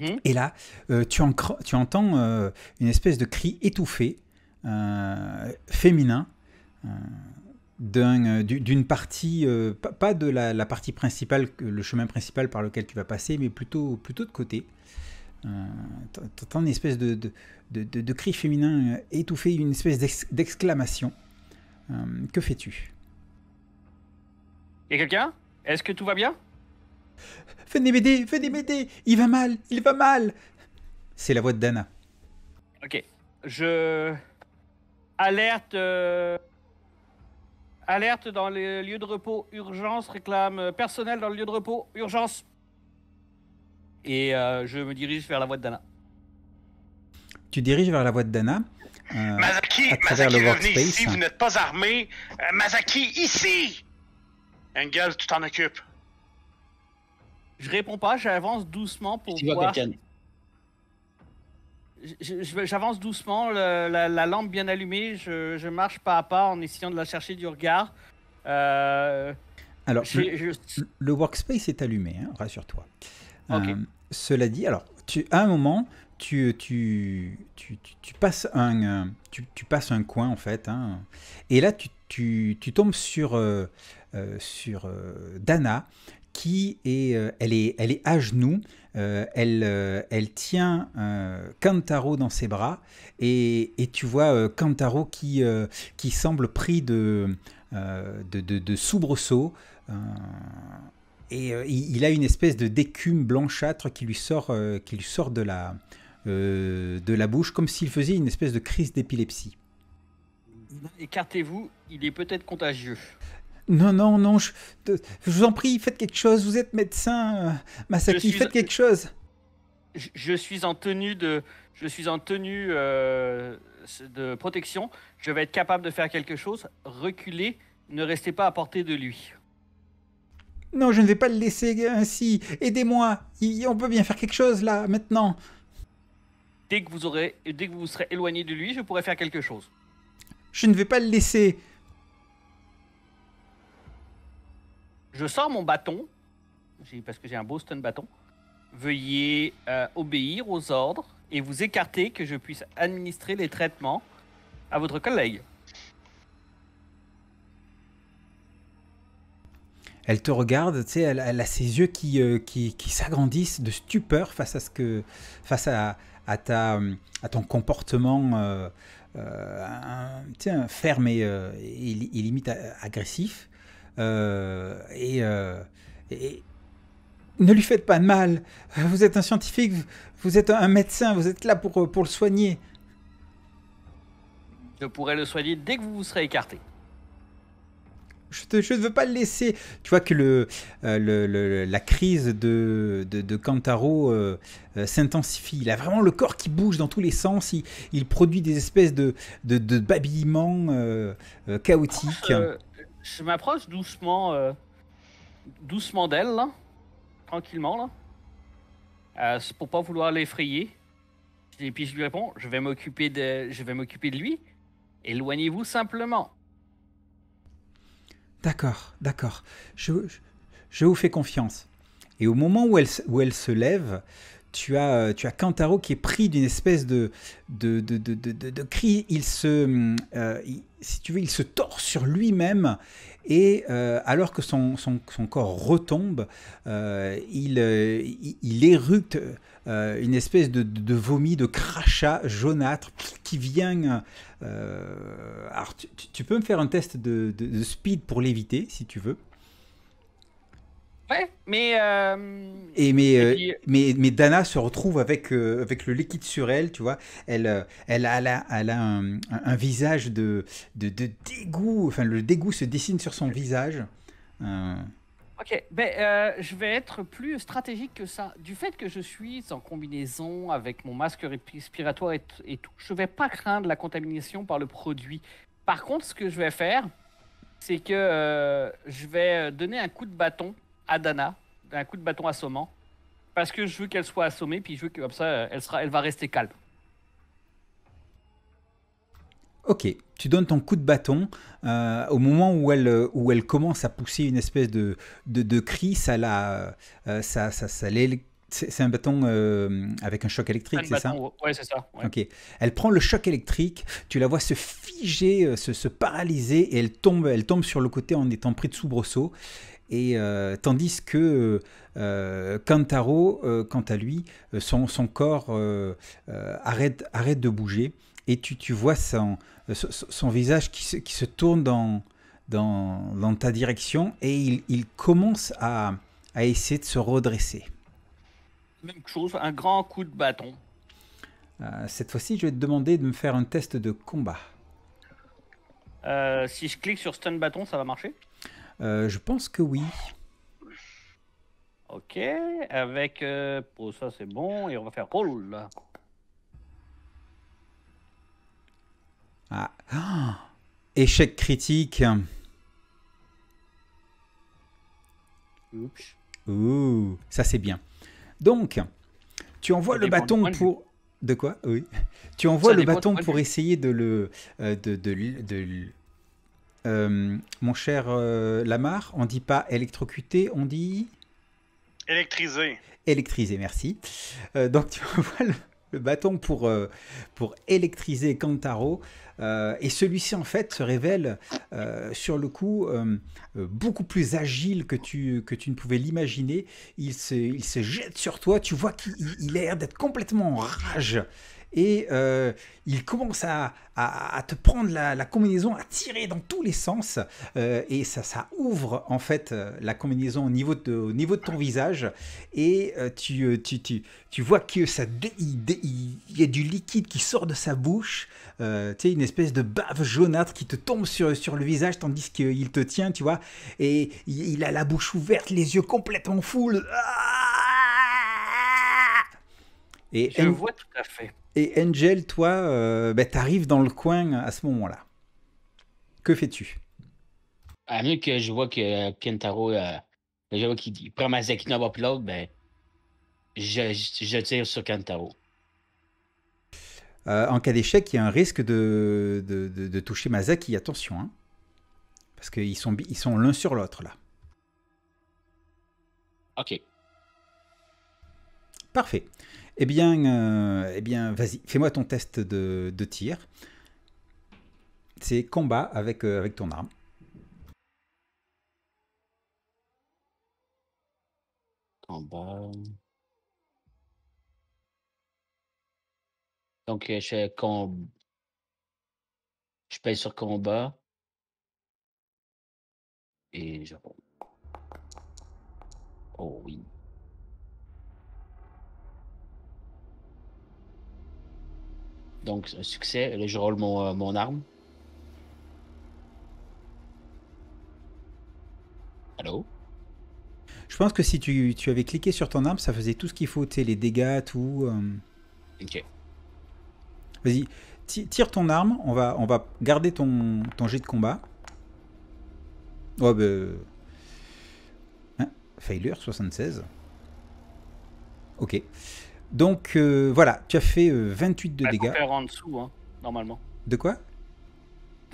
Mhm. Et là, euh, tu, tu, entends euh, une espèce de cri étouffé, euh, féminin, d'une partie, pas de la, partie principale, le chemin principal par lequel tu vas passer, mais plutôt, plutôt de côté. tu entends une espèce de, de, de, cri féminin étouffé, une espèce d'exclamation. que fais-tu a quelqu'un Est-ce que tout va bien Venez m'aider, venez m'aider Il va mal, il va mal C'est la voix de Dana. Ok. Je. Alerte. Euh, alerte dans les lieux de repos, urgence, réclame euh, personnel dans le lieu de repos, urgence. Et euh, je me dirige vers la voix de Dana. Tu diriges vers la voix de Dana. Mazaki, Masaki, Ici, vous n'êtes pas armé. Mazaki, ici Engel, tu t'en occupes. Je réponds pas, j'avance doucement pour tu voir. J'avance doucement, la, lampe bien allumée, je, marche pas à pas en essayant de la chercher du regard. Euh, alors, le, le, workspace est allumé, hein, rassure-toi. Euh, cela dit, alors, tu, à un moment, tu, tu, passes, un, tu, passes un coin, en fait, hein, et là, tu, tombes sur, euh, sur Dana, qui est, euh, elle est, elle est à genoux, euh, elle, euh, elle tient Kantaro dans ses bras et, et tu vois Kantaro qui, qui semble pris de, de, de, soubresauts et il a une espèce de d'écume blanchâtre qui lui sort, qui sort de, la, de la bouche comme s'il faisait une espèce de crise d'épilepsie. Écartez-vous, il est peut-être contagieux. Non, non, non, je, vous en prie, faites quelque chose, vous êtes médecin, euh, Masaki, faites quelque chose. Je, suis en tenue de, je suis en tenue euh, de protection, je vais être capable de faire quelque chose, reculez, ne restez pas à portée de lui. Non, je ne vais pas le laisser ainsi, aidez-moi, on peut bien faire quelque chose là, maintenant. Dès que vous aurez, dès que vous serez éloigné de lui, je pourrai faire quelque chose. Je ne vais pas le laisser. Je sors mon bâton, parce que j'ai un Boston bâton. Veuillez euh, obéir aux ordres et vous écarter que je puisse administrer les traitements à votre collègue. Elle te regarde, tu elle, a ses yeux euh, qui, qui, s'agrandissent de stupeur face à ce que, face à, ta, à ton comportement, euh, euh ferme et, limite agressif. Euh, euh, et, ne lui faites pas de mal. Vous êtes un scientifique, vous êtes un médecin, vous êtes là pour, euh, pour le soigner. Je pourrais le soigner dès que vous vous serez écarté. Je, ne veux pas le laisser. Tu vois que le, la crise de, de, Kantaro s'intensifie. Il a vraiment le corps qui bouge dans tous les sens. Il, produit des espèces de, de, babillements chaotiques. Je m'approche doucement, euh, doucement d'elle, tranquillement, là, euh, pour pas vouloir l'effrayer. Et puis je lui réponds, je vais m'occuper de, je vais m'occuper de lui. Éloignez-vous simplement. D'accord, d'accord. Je, je, vous fais confiance. Et au moment où elle, où elle se lève, tu as, euh, tu as Kantaro qui est pris d'une espèce de de, de, cri. Il se, euh, se tord sur lui-même et euh, alors que son, son, corps retombe, il, il, éructe une espèce de, vomi, de crachat jaunâtre qui vient. alors, tu, peux me faire un test de, speed pour l'éviter si tu veux. Euh, mais. Et, euh, euh, mais, mais, Dana se retrouve avec, avec le liquide sur elle, tu vois. Elle, elle a, elle a, un, visage de, de, dégoût. Enfin, le dégoût se dessine sur son visage. Ok, ben, je vais être plus stratégique que ça. Du fait que je suis en combinaison avec mon masque respiratoire et, tout, je vais pas craindre la contamination par le produit. Par contre, ce que je vais faire, c'est que je vais donner un coup de bâton Adana d'un coup de bâton assommant. Parce que je veux qu'elle soit assommée, puis je veux que comme ça, elle, sera, elle va rester calme. Ok, tu donnes ton coup de bâton. Euh, au moment où elle, où elle commence à pousser une espèce de, de, de cri, ça la, euh, ça, ça, c'est un bâton euh, avec un choc électrique, c'est ça Oui, c'est ça. Ok. Elle prend le choc électrique, tu la vois se figer, se, se, paralyser, et elle tombe, elle tombe sur le côté en étant pris de soubresaut. Et euh, tandis que euh, euh Kantaro, euh, quant à lui, son, son corps arrête, arrête de bouger. Et tu, tu vois son, son visage qui se, qui se tourne dans, dans, dans ta direction et il, il commence à, à, essayer de se redresser. Même chose, un grand coup de bâton. cette fois-ci, je vais te demander de me faire un test de combat. si je clique sur stun bâton, ça va marcher euh, je pense que oui. Ok, avec... pour euh, oh, ça c'est bon, et on va faire roll. Ah. ah. Échec critique. Oups. Ouh, ça c'est bien. Donc, tu envoies le bâton pour... De quoi Oui. Tu envoies le bâton pour essayer de le... Euh, de, de euh, mon cher euh, Lamar, on dit pas électrocuté, on dit électrisé. Électrisé, merci. Euh, donc tu vois le, bâton pour, pour électriser Kantaro. et celui-ci en fait se révèle sur le coup beaucoup plus agile que tu, que tu ne pouvais l'imaginer. Il se, il se jette sur toi, tu vois qu'il a l'air d'être complètement en rage et euh, il commence à, te prendre la, combinaison, à tirer dans tous les sens euh, et ça, ça ouvre en fait euh, la combinaison au niveau de, niveau de ton visage et tu, tu, tu, vois qu'il y a du liquide qui sort de sa bouche, tu sais une espèce de bave jaunâtre qui te tombe sur, sur le visage tandis qu'il te tient, tu vois, et il, a la bouche ouverte, les yeux complètement fous. Ah! et je vois tout à fait. Et Angel, toi, euh, bah, t'arrives dans le coin à ce moment-là. Que fais-tu À ah, mieux que je vois que Kentaro, euh, je vois qu'il prend ma Nova puis l'autre, ben, je, je, tire sur Kentaro. Euh, en cas d'échec, il y a un risque de, de, de, de toucher Mazaki. attention. Hein, parce qu'ils sont ils sont l'un sur l'autre, là. Ok. Parfait. Eh bien, euh, eh bien vas-y, fais-moi ton test de, tir. C'est combat avec, euh, avec ton arme. Combat. Donc, euh, je, combat. je paye sur combat. Et j'apprends. Oh oui. Donc, succès. je roule euh, mon, arme. Allô? Je pense que si tu, tu, avais cliqué sur ton arme, ça faisait tout ce qu'il faut, les dégâts, tout. Euh. Ok. Vas-y, tire ton arme, on va, on va garder ton, ton jet de combat. Ouais, oh, bah. Ben, hein? Failure 76. Ok. Donc euh, voilà, tu as fait 28 euh, de dégâts. Faire en dessous, hein, normalement. De quoi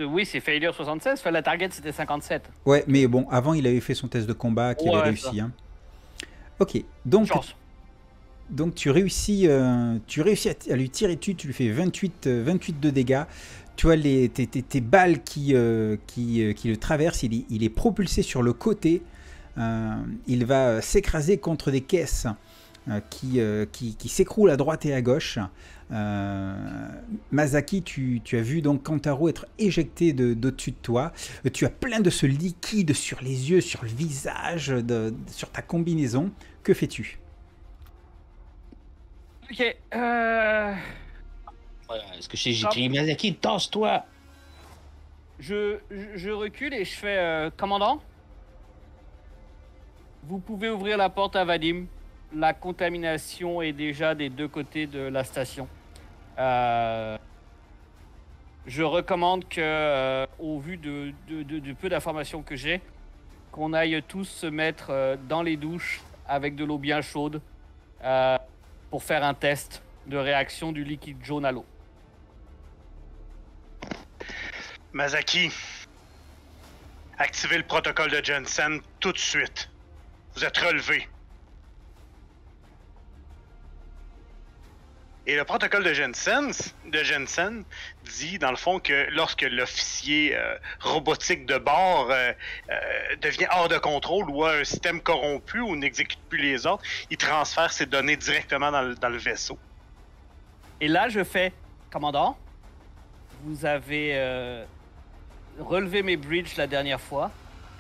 Oui, c'est failure 76. la target, c'était 57. Ouais, mais bon, avant, il avait fait son test de combat qu'il a réussi. Hein. Ok, donc... Donc tu réussis, euh, tu réussis à, lui tirer dessus, tu lui fais 28, de dégâts. Tu vois les, tes, balles qui, qui, le traversent, il, il, est propulsé sur le côté. il va s'écraser contre des caisses euh, euh, qui, qui, s'écroule à droite et à gauche. Euh, Masaki, tu, tu, as vu donc Kantaro être éjecté d'au-dessus de, toi. Euh, tu as plein de ce liquide sur les yeux, sur le visage, de, sur ta combinaison. Que fais-tu Ok. Est-ce que j'ai Masaki, tense toi je, je, recule et je fais Commandant Vous pouvez ouvrir la porte à Vadim la contamination est déjà des deux côtés de la station. Euh, je recommande que, euh, au vu de, peu d'informations que j'ai, qu'on aille tous se mettre euh, dans les douches avec de l'eau bien chaude pour faire un test de réaction du liquide jaune à l'eau. Masaki, activez le protocole de Jensen tout de suite. Vous êtes relevé. Et le protocole de Jensen, de Jensen dit, dans le fond, que lorsque l'officier euh, robotique de bord euh, euh, devient hors de contrôle ou a un système corrompu ou n'exécute plus les ordres, il transfère ses données directement dans le, vaisseau. Et là, je fais, commandant, vous avez relevé mes bridges la dernière fois.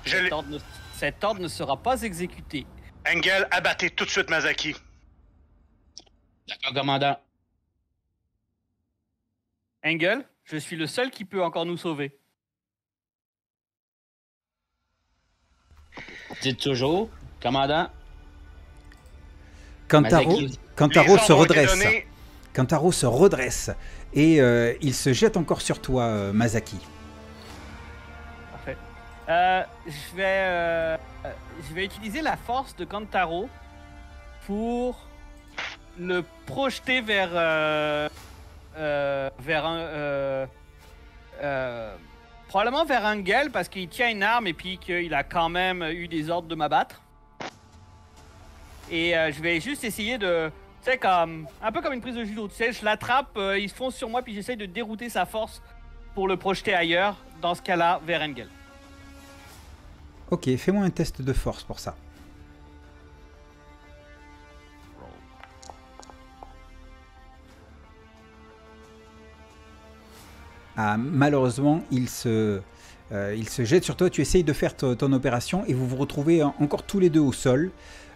Je ordre ne, sera pas exécuté. Engel, abattez tout de suite Mazaki. D'accord, commandant. Engel, je suis le seul qui peut encore nous sauver. Dites toujours, commandant. Kantaro, se redresse. Kantaro se redresse et euh, il se jette encore sur toi, euh, Masaki. Parfait. Euh, je, vais, je vais utiliser la force de Kantaro pour le projeter vers euh, vers un. Euh, euh, probablement vers Engel parce qu'il tient une arme et puis qu'il a quand même eu des ordres de m'abattre. Et je vais juste essayer de. Tu sais, comme. Un peu comme une prise de judo. Tu sais, je l'attrape, il se fonce sur moi, puis j'essaye de dérouter sa force pour le projeter ailleurs, dans ce cas-là, vers Engel. Ok, fais-moi un test de force pour ça. Ah, malheureusement, il se, euh, il se jette sur toi, tu essayes de faire ton opération et vous vous retrouvez encore tous les deux au sol.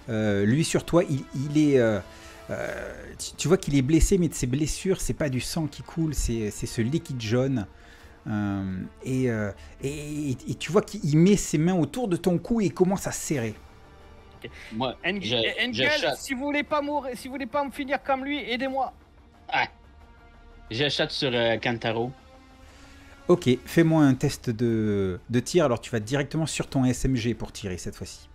Euh, lui sur toi, il, est... Euh, tu, vois qu'il est blessé, mais de ses blessures, c'est pas du sang qui coule, c'est ce liquide jaune. Et, et, tu vois qu'il met ses mains autour de ton cou et il commence à serrer. Moi, eh, Engel, eh, si vous voulez pas mourir, si vous voulez pas me finir comme lui, aidez-moi. Ah. J'achète sur Cantaro. Ok, fais-moi un test de, tir. Alors tu vas directement sur ton SMG pour tirer cette fois-ci.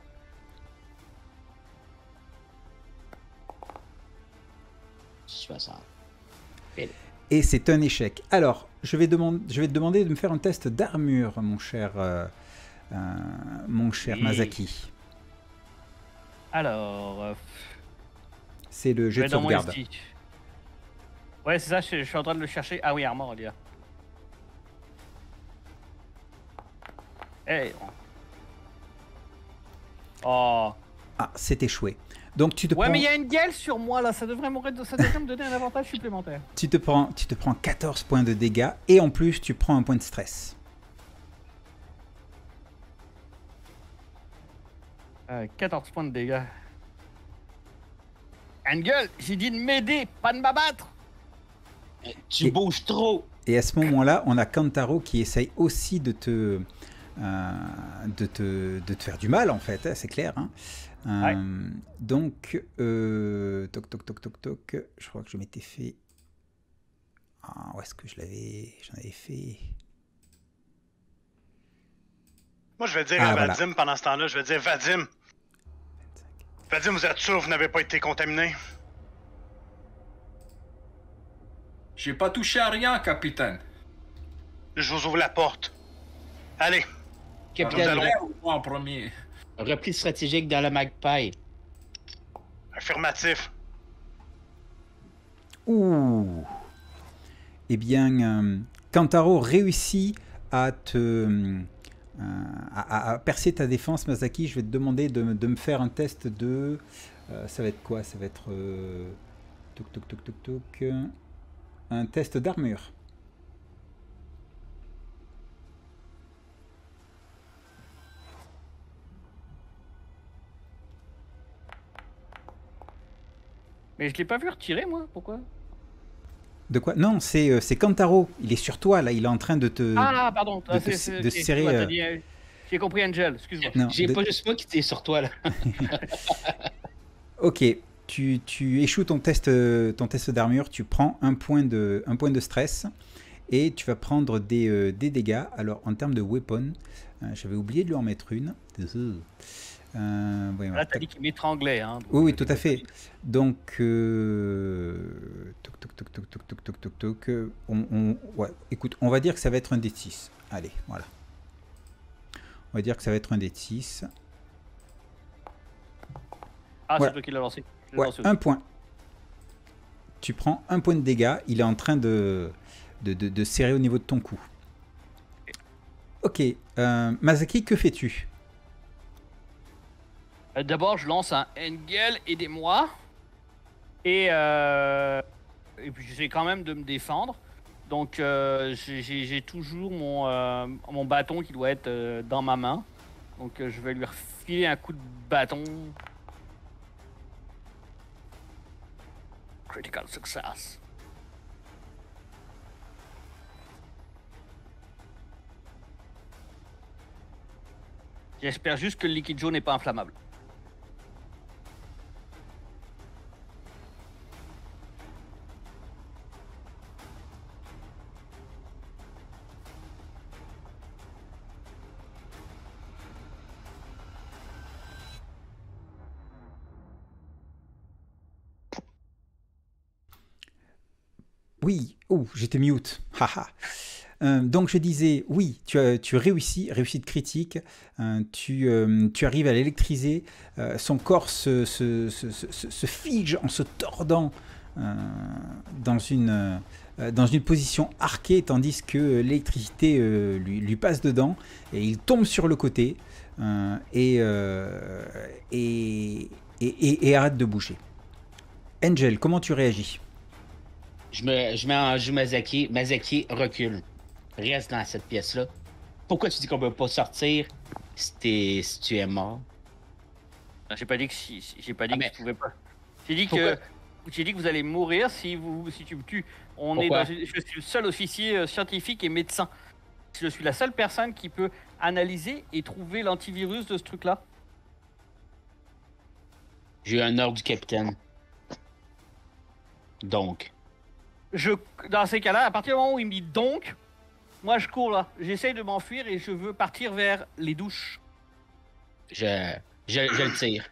Et c'est un échec. Alors, je vais, je vais te demander de me faire un test d'armure, mon cher, euh, euh, mon cher Masaki. Alors. Euh, c'est le jeu de sauvegarde. Ouais, c'est ça, je, suis en train de le chercher. Ah oui, armor, il y Oh. Ah, c'est échoué. Donc tu te ouais, mais il y a une gueule sur moi là, ça devrait, ça devrait me donner un avantage supplémentaire. Tu te, prends, tu te prends 14 points de dégâts et en plus tu prends un point de stress. 14 euh, points de dégâts. Angle, j'ai dit de m'aider, pas de m'abattre. Tu bouges trop. Et à ce moment-là, on a Kantaro qui essaye aussi de te, de te, de, te, faire du mal, en fait, hein, c'est clair. Hein. Euh, donc, euh, toc, toc, toc, toc, toc, je crois que je m'étais fait... Ah, où est-ce que je l'avais J'en avais fait... Moi, je vais dire ah, à Vadim pendant ce temps-là, je vais dire Vadim. Vadim, vous êtes sûr que vous n'avez pas été contaminé? J'ai pas touché à rien, capitaine. Je vous ouvre la porte. Allez en premier. Repli stratégique dans le Magpie. Affirmatif. Ouh. Eh bien, euh, Kantaro réussit à te. Euh, à, percer ta défense, Masaki. Je vais te demander de, me faire un test de. Euh, ça va être quoi Ça va être. Un test d'armure. Mais je l'ai pas vu retirer, moi. Pourquoi De quoi Non, euh, c'est Kantaro. Il est sur toi, là. Il est en train de te. Ah, pardon. De, ah, serrer. Euh, euh, j'ai compris, Angel. Excuse-moi. J'ai pas juste moi qui était sur toi, là. ok. Tu, tu, échoues ton test, ton test d'armure, tu prends un point, de, un point de stress et tu vas prendre des, des dégâts. Alors en termes de weapon, j'avais oublié de lui en mettre une. Euh, Là, t'as dit qu'il m'étranglait. Hein, oui, oui, euh, tout à fait. Donc, euh, toc, toc, toc, toc, toc, toc, toc, euh, on, écoute, on va dire que ça va être un D6. Allez, voilà. On va dire que ça va être un D6. Ah, c'est toi qui l'as lancé. un point. Tu prends un point de dégâts. Il est en train de, de, serrer au niveau de ton cou. Ok. Mazaki que fais-tu euh, d'abord, je lance un Engel, aidez-moi. Et, euh, et puis j'essaie quand même de me défendre. Donc euh, j'ai toujours mon, mon bâton qui doit être dans ma main. Donc je vais lui refiler un coup de bâton. Critical success. J'espère juste que le liquide jaune n'est pas inflammable. oui, oh, j'étais mute, euh, donc je disais, oui, tu, as, tu réussis, réussite critique, euh, euh, tu, arrives à l'électriser, son corps se, fige en se tordant dans, une, dans une position arquée, tandis que l'électricité lui, passe dedans, et il tombe sur le côté, et, et, et, et arrête de bouger. Angel, comment tu réagis je me, je mets en jeu Mazaki. Mazaki recule. Reste dans cette pièce-là. Pourquoi tu dis qu'on peut pas sortir si, si tu es mort? J'ai pas dit que si, j'ai pas dit ah, que pouvais pas. J'ai dit que j'ai dit que vous allez mourir si vous si tu me tues. On est je suis le seul officier euh, scientifique et médecin. Je suis la seule personne qui peut analyser et trouver l'antivirus de ce truc-là. J'ai un ordre du capitaine. Donc je, dans ces cas-là, à partir du moment où il me dit donc, moi je cours là, j'essaye de m'enfuir et je veux partir vers les douches. Je, je, le tire.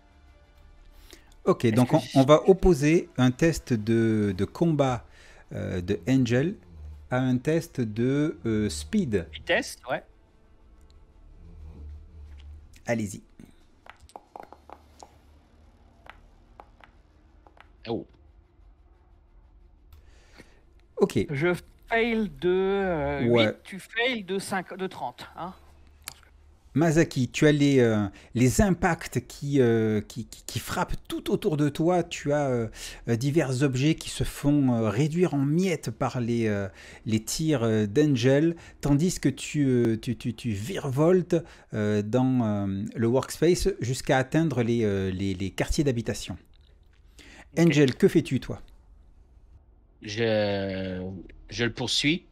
Ok, donc on, va opposer un test de, combat euh, de Angel à un test de euh, speed. speed. test, ouais. Allez-y. Oh. Ok. Je fail de euh, tu fail de, 5, de 30. Hein Masaki, tu as les, euh, les impacts euh, qui, qui, qui, frappent tout autour de toi. Tu as divers objets qui se font réduire en miettes par les, les tirs d'Angel, tandis que tu, tu, tu, tu virevoltes dans le workspace jusqu'à atteindre les, les, quartiers d'habitation. Angel, que fais-tu toi je, je le poursuis.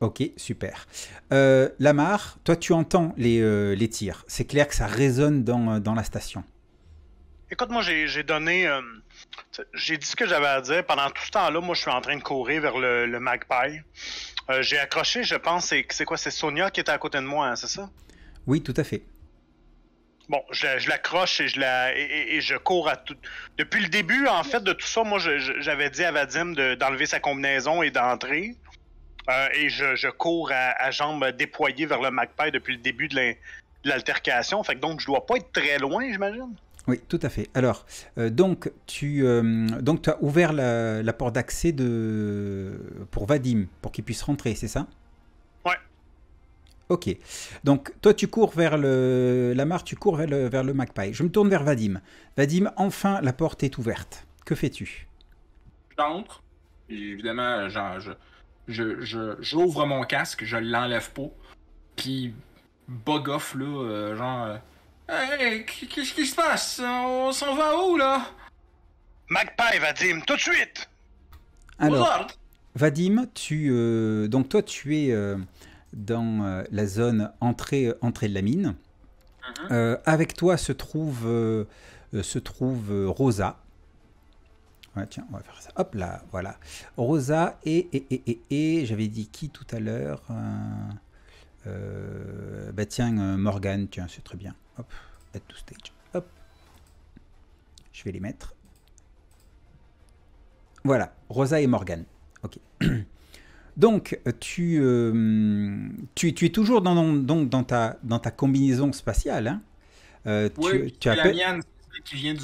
Ok, super. Euh, Lamar, toi tu entends les, euh, les tirs. C'est clair que ça résonne dans, euh, dans la station. Écoute, moi j'ai donné... j'ai dit ce que j'avais à dire. Pendant tout ce temps-là, moi je suis en train de courir vers le, le magpie. j'ai accroché, je pense, c'est quoi C'est Sonia qui était à côté de moi, hein, c'est ça Oui, tout à fait bon, je, l'accroche et je la et, je cours à tout. Depuis le début, en fait, de tout ça, moi, j'avais dit à Vadim d'enlever sa combinaison et d'entrer. Euh, et je, cours à, jambe jambes déployées vers le magpie depuis le début de l'altercation. Fait donc, je dois pas être très loin, j'imagine. Oui, tout à fait. Alors, euh, euh, donc, tu as ouvert la, porte d'accès de pour Vadim, pour qu'il puisse rentrer, c'est ça Ok. Donc, toi, tu cours vers le. Lamar, tu cours vers le, vers magpie. Je me tourne vers Vadim. Vadim, enfin, la porte est ouverte. Que fais-tu J'entre. Évidemment, genre, j'ouvre mon casque, je l'enlève pas. Puis, bug off, là, euh, genre. Euh, hey, qu'est-ce qui se passe On s'en va où, là Magpie, Vadim, tout de suite Alors, Vadim, tu. Euh, donc, toi, tu es dans euh, la zone entrée, entrée de la mine. Mhm. Euh, avec toi se trouve, euh, se trouve Rosa. tiens, on va faire ça. Hop là, voilà. Rosa et, et, et, et, j'avais dit qui tout à l'heure bah tiens, Morgan, tiens, c'est très bien. Hop, head to stage. Hop. Je vais les mettre. Voilà, Rosa et Morgan. Ok. Donc, euh, euh, tu, tu, es toujours dans, donc, dans, ta, dans ta combinaison spatiale. Hein. Euh, oui, tu, as la du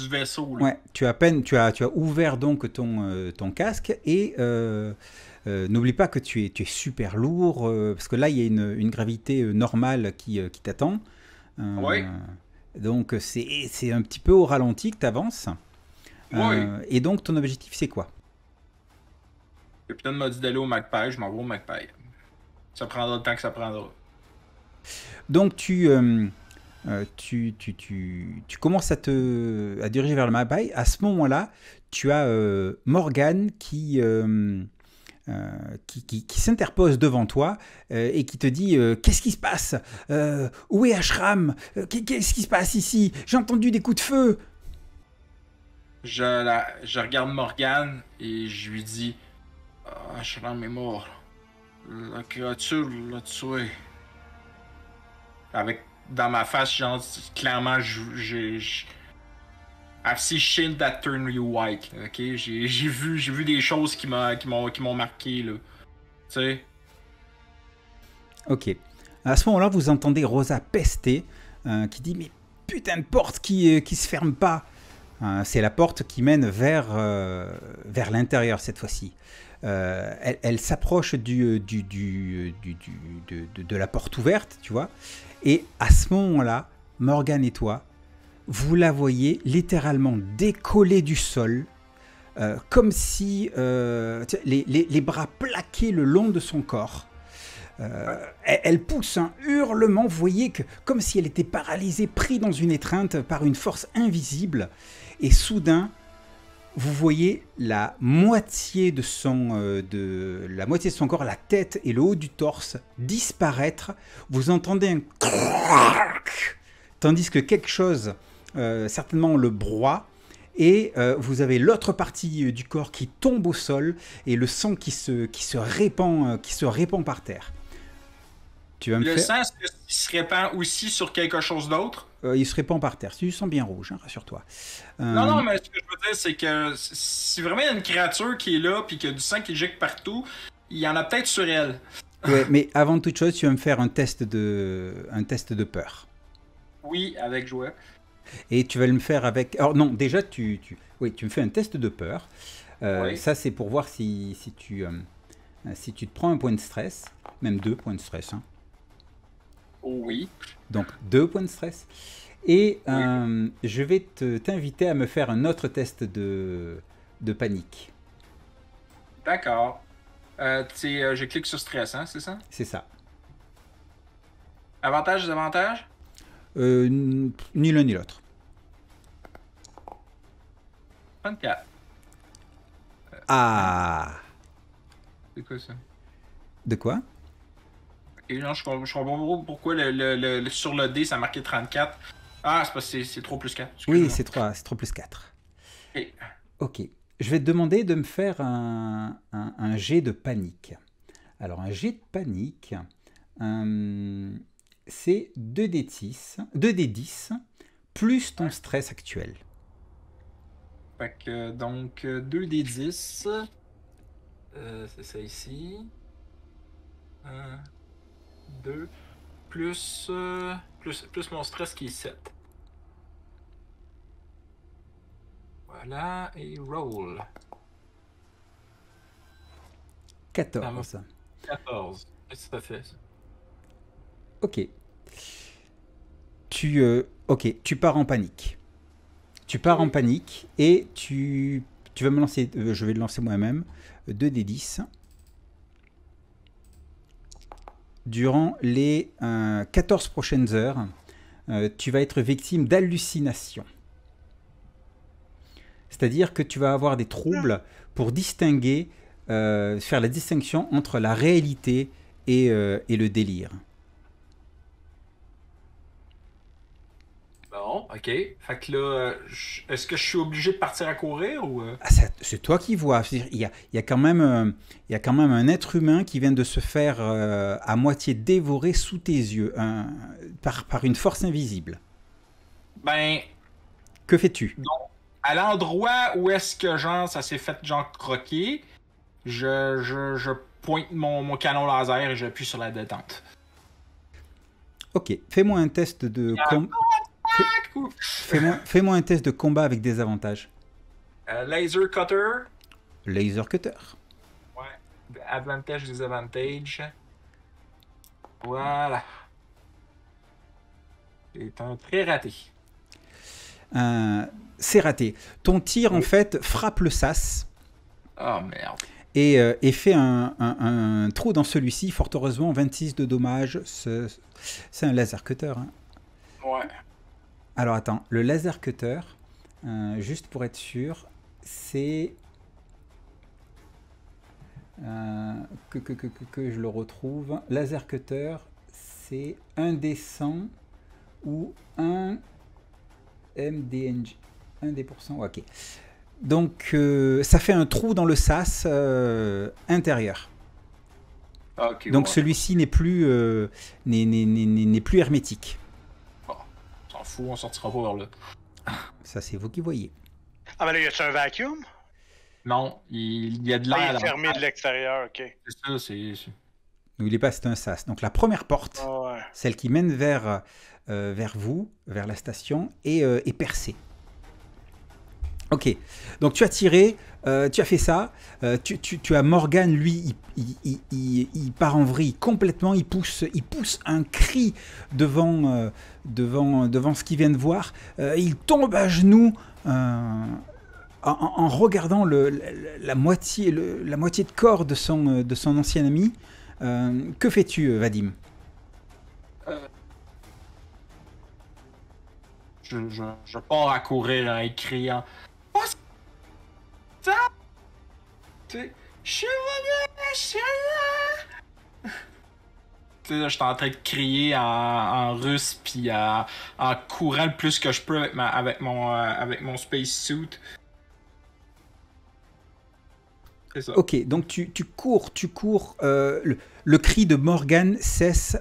vaisseau. tu, as peine, tu, as, tu as ouvert donc ton, ton casque et n'oublie pas que tu es, tu es super lourd parce que là, il y a une, gravité normale qui, qui t'attend. oui. Donc, c'est un petit peu au ralenti que tu avances. Oui. et donc, ton objectif, c'est quoi le il m'a dit d'aller au je m'en vais au MacPay. Ça prendra le temps que ça prendra. Donc euh, euh, tu, tu, tu, tu, commences à te à diriger vers le MacPay. À ce moment-là, tu as euh, Morgane qui, euh, qui, s'interpose devant toi et qui te dit Qu'est-ce qui se passe Où est Ashram Qu'est-ce qui se passe ici J'ai entendu des coups de feu. Je, la, je regarde Morgan et je lui dis je est La créature l'a tué. Avec dans ma face, genre, clairement, j'ai. I've seen shit that turned you white. Ok, j'ai vu, j'ai vu des choses qui m'ont, qui m'ont, marqué là. Tu sais. Ok. À ce moment-là, vous entendez Rosa pester, euh, qui dit mais putain de porte qui, euh, qui se ferme pas. Euh, c'est la porte qui mène vers, vers l'intérieur cette fois-ci. Euh, elle, s'approche du, euh, euh, de, la porte ouverte, tu vois. Et à ce moment-là, Morgan et toi, vous la voyez littéralement décoller du sol, comme si les, bras plaqués le long de son corps. elle, pousse un hurlement, vous voyez que comme si elle était paralysée, prise dans une étreinte par une force invisible, et soudain, vous voyez la moitié de son, euh, la moitié corps, la tête et le haut du torse disparaître. Vous entendez un crac, tandis que quelque chose, euh, certainement le broie, et euh, vous avez l'autre partie du corps qui tombe au sol et le sang qui qui se répand, qui se répand par terre. Tu vas me le faire... se répand aussi sur quelque chose d'autre? Euh, il se répand par terre. Tu sens bien rouge, hein, rassure-toi. Euh, non, non, mais ce que je veux dire, c'est que si vraiment il y a une créature qui est là puis qu'il y a du sang qui jette partout, il y en a peut-être sur elle. ouais, mais avant toute chose, tu vas me faire un test de, un test de peur. Oui, avec joie. Et tu vas me faire avec. Alors, non, déjà, tu, tu... Oui, tu me fais un test de peur. Euh, ça, c'est pour voir si, si tu, si tu te prends un point de stress, même deux points de stress. Hein. Oui. Donc deux points de stress. Et euh, je vais t'inviter à me faire un autre test de, panique. D'accord. Euh, euh, je clique sur stress, hein, c'est ça? C'est ça. Avantage, euh, ni l'un ni l'autre. 24. Ah! C'est quoi ça? De quoi? je, je comprends pourquoi le, sur le D, ça marquait 34. Ah, c'est c'est 3 plus 4. Oui, c'est 3, c'est 3 plus 4. ok. Je vais te demander de me faire un, un, jet de panique. Alors, un jet de panique, euh, c'est 2D10, 2D10 plus ton stress actuel. donc, 2D10. Euh, c'est ça ici. 2, euh, plus, plus, mon stress qui est 7. Voilà, et roll. 14. 14, fait. Ok. Tu, euh, ok, tu pars en panique. Tu pars en panique et tu, vas me lancer, euh, je vais le lancer moi-même, 2 des 10 durant les 14 euh, prochaines heures, euh, tu vas être victime d'hallucinations. C'est-à-dire que tu vas avoir des troubles pour distinguer, euh, faire la distinction entre la réalité et le délire. OK. Fait que là, est-ce que je suis obligé de partir à courir ou... Euh? Ah, c'est toi qui vois. Il y, a, quand même, euh, il y a quand même un être humain qui vient de se faire euh, à moitié dévorer sous tes yeux par, par une force invisible. Ben... Que fais-tu À l'endroit où est-ce que, genre, ça s'est fait, genre, croquer, je, je, pointe mon, mon canon laser et j'appuie sur la détente. Ok, fais-moi un test de. Com... Fais-moi un test de combat avec des avantages. Euh, laser cutter. Laser cutter. Ouais. Avantage, désavantage. Voilà. C'est un très raté. Euh, c'est raté. Ton tir, en fait, frappe le sas. Oh merde. Et, euh, fait un, trou dans celui-ci. Fort heureusement, 26 de dommages. C'est un laser cutter. Hein. Ouais. Alors attends, le laser cutter, euh, juste pour être sûr, c'est... Euh, que, que, que, que, je le retrouve. Laser cutter, c'est un des 100 ou un MDNG. Un des ok. Donc euh, ça fait un trou dans le sas intérieur. Ah, Donc celui-ci n'est plus, n'est plus hermétique fou, fout, on sortira pas vers là. Ça, c'est vous qui voyez. Ah, mais ben là, il y a un vacuum? Non, il, y a de l'air. Ah, il est fermé de l'extérieur, ok. C'est ça, c'est. il est pas, c'est un sas. Donc, la première porte, ah, celle qui mène vers, euh, vers vous, vers la station, est, euh, est percée. Ok, donc tu as tiré, euh, tu as fait ça, euh, tu, as Morgan, lui, il, part en vrille complètement, il pousse, il pousse un cri devant, euh, devant, devant ce qu'il vient de voir, il tombe à genoux en, regardant la, moitié, la moitié de corps de son, de son ancien ami. que fais-tu, Vadim je, je, pars à courir en criant je suis revenu, là! tu je en train de crier en, russe, puis en, en, courant le plus que je peux avec, mon, euh, mon space suit. Ok, donc tu, tu cours, tu cours. Euh, le, le, cri de Morgan cesse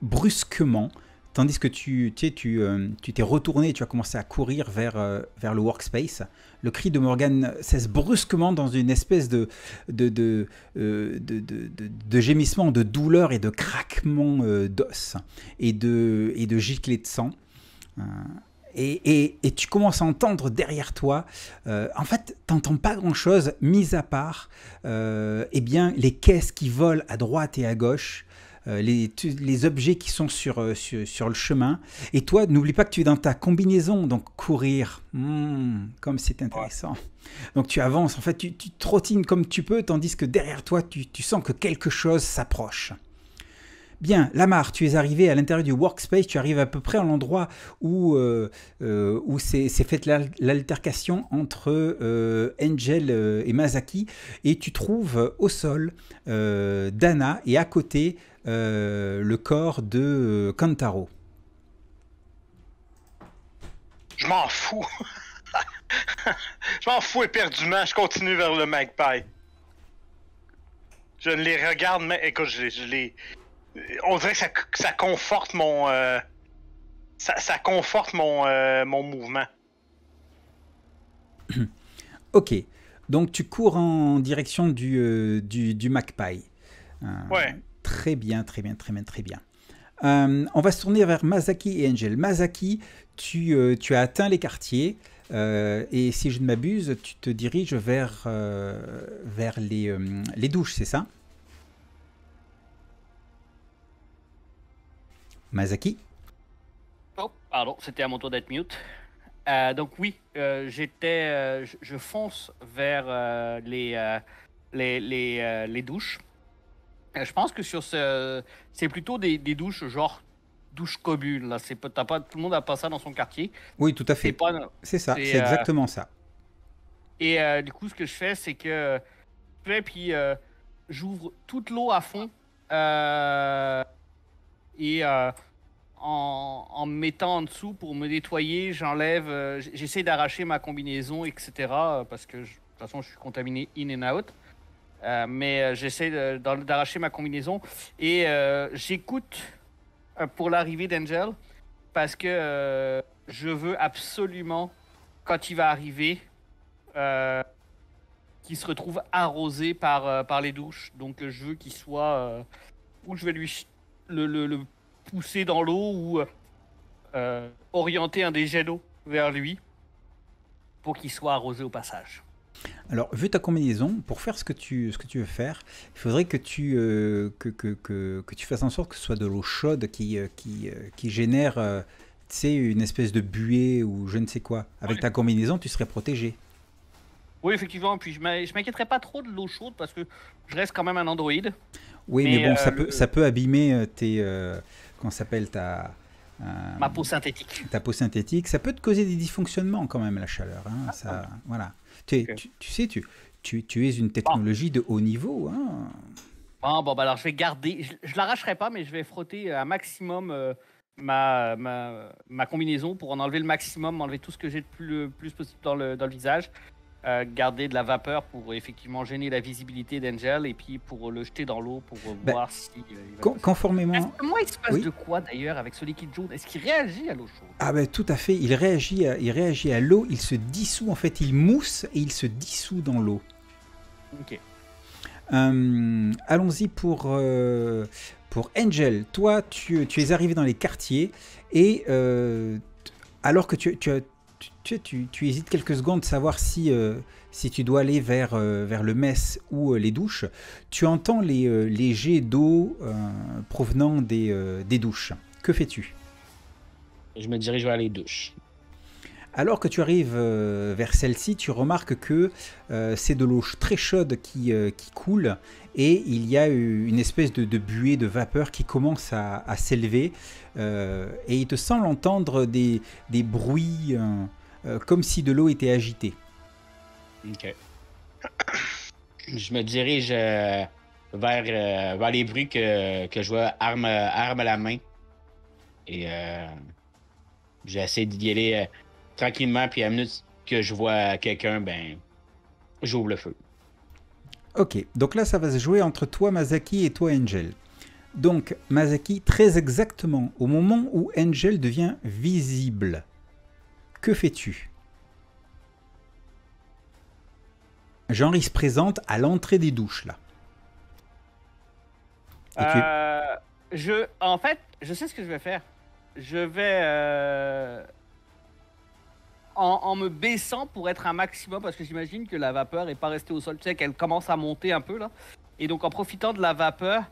brusquement Tandis que tu euh, t'es tu, et tu retourné, tu as commencé à courir vers, euh, vers le workspace. Le cri de Morgan cesse brusquement dans une espèce euh, de, de, de, gémissement, de douleur et de craquement d'os et de, et de de sang. Et, tu commences à entendre derrière toi, en fait, tu t'entends pas grand-chose, mis à part eh bien, les caisses qui volent à droite et à gauche, euh, les, objets qui sont euh, sur, sur, le chemin. Et toi, n'oublie pas que tu es dans ta combinaison, donc courir. Hmm, comme c'est intéressant. Donc tu avances, en fait, tu, trottines comme tu peux, tandis que derrière toi, tu, sens que quelque chose s'approche. Bien, Lamar, tu es arrivé à l'intérieur du workspace, tu arrives à peu près à l'endroit où, euh, euh s'est faite l'altercation entre Angel et Masaki, et tu trouves au sol Dana et à côté euh, le corps de euh, Kantaro. Je m'en fous. je m'en fous éperdument. Je continue vers le magpie. Je ne les regarde mais Écoute, je, les. On dirait que ça, conforte mon. Ça, conforte mon, euh, mon mouvement. ok. Donc tu cours en direction du, du, du magpie. ouais. Très bien, très bien, très bien, très bien. Euh, on va se tourner vers Masaki et Angel. Masaki, tu, euh, as atteint les quartiers euh, et si je ne m'abuse, tu te diriges vers, vers les, douches, c'est ça Masaki Oh, pardon, c'était à mon tour d'être mute. donc oui, j'étais, je fonce vers les, les douches. Euh, je pense que sur ce, c'est plutôt des, douches genre douche cobule Là, c'est pas tout le monde a pas ça dans son quartier. Oui, tout à fait. C'est ça, c'est euh, exactement ça. Et euh, du coup, ce que je fais, c'est que je puis j'ouvre toute l'eau à fond et en, en, me mettant en dessous pour me nettoyer, j'enlève, j'essaie d'arracher ma combinaison, etc. Parce que de toute façon, je suis contaminé in and out. Euh, mais euh, j'essaie d'arracher ma combinaison. Et euh, j'écoute pour l'arrivée d'Angel parce que je veux absolument, quand il va arriver, qu'il se retrouve arrosé par, les douches. Donc je veux qu'il soit. ou je vais lui le, pousser dans l'eau ou orienter un des jets d'eau vers lui pour qu'il soit arrosé au passage. Alors, vu ta combinaison, pour faire ce que tu, ce que tu veux faire, il faudrait que tu, euh, que, que, que, tu fasses en sorte que ce soit de l'eau chaude qui, euh, qui, euh, qui génère une espèce de buée ou je ne sais quoi. Avec ta combinaison, tu serais protégé. Oui, effectivement. Puis je m'inquiéterais pas trop de l'eau chaude parce que je reste quand même un androïde. Oui, mais, bon, ça, peut, ça peut abîmer tes. s'appelle ta. Ma peau synthétique. Ta peau synthétique, ça peut te causer des dysfonctionnements quand même, la chaleur. Hein, ah, ça, ah. voilà. Tu, sais, tu, es une technologie de haut niveau. Hein. Bon, bon, bah alors je vais garder. Je, l'arracherai pas, mais je vais frotter euh, un maximum euh, ma, ma, ma, combinaison pour en enlever le maximum, enlever tout ce que j'ai le plus, plus possible dans le, dans le visage. Euh, garder de la vapeur pour effectivement gêner la visibilité d'Angel et puis pour le jeter dans l'eau pour euh, bah, voir si. Euh, conformément. Comment il se passe de quoi d'ailleurs avec ce liquide jaune Est-ce qu'il réagit à l'eau chaude Ah ben tout à fait, il réagit à, il réagit à l'eau, il se dissout en fait, il mousse et il se dissout dans l'eau. Ok. Allons-y pour, pour Angel. Toi, tu, es arrivé dans les quartiers et alors que tu, tu, tu, hésites quelques secondes de savoir si, euh, tu dois aller vers, euh, le mess ou euh, les douches. Tu entends les, jets d'eau provenant des douches. Que fais-tu Je me dirige vers les douches. Alors que tu arrives euh, vers celle-ci, tu remarques que euh, c'est de l'eau très chaude euh, qui, coule et il y a une espèce de, buée, de vapeur qui commence à, s'élever et il te semble entendre des, bruits comme si de l'eau était agitée. Ok. Je me dirige vers, les bruits que, je vois, arme, arme à la main. Et j'essaie d'y aller tranquillement, puis à minute que je vois quelqu'un, ben, j'ouvre le feu. Ok, donc là, ça va se jouer entre toi, Mazaki, et toi, Angel. Donc, Mazaki, très exactement au moment où Angel devient visible, que fais-tu Genre, il se présente à l'entrée des douches, là. Euh, je, en fait, je sais ce que je vais faire. Je vais. Euh, en, me baissant pour être un maximum, parce que j'imagine que la vapeur n'est pas restée au sol, tu sais qu'elle commence à monter un peu là. Et donc en profitant de la vapeur,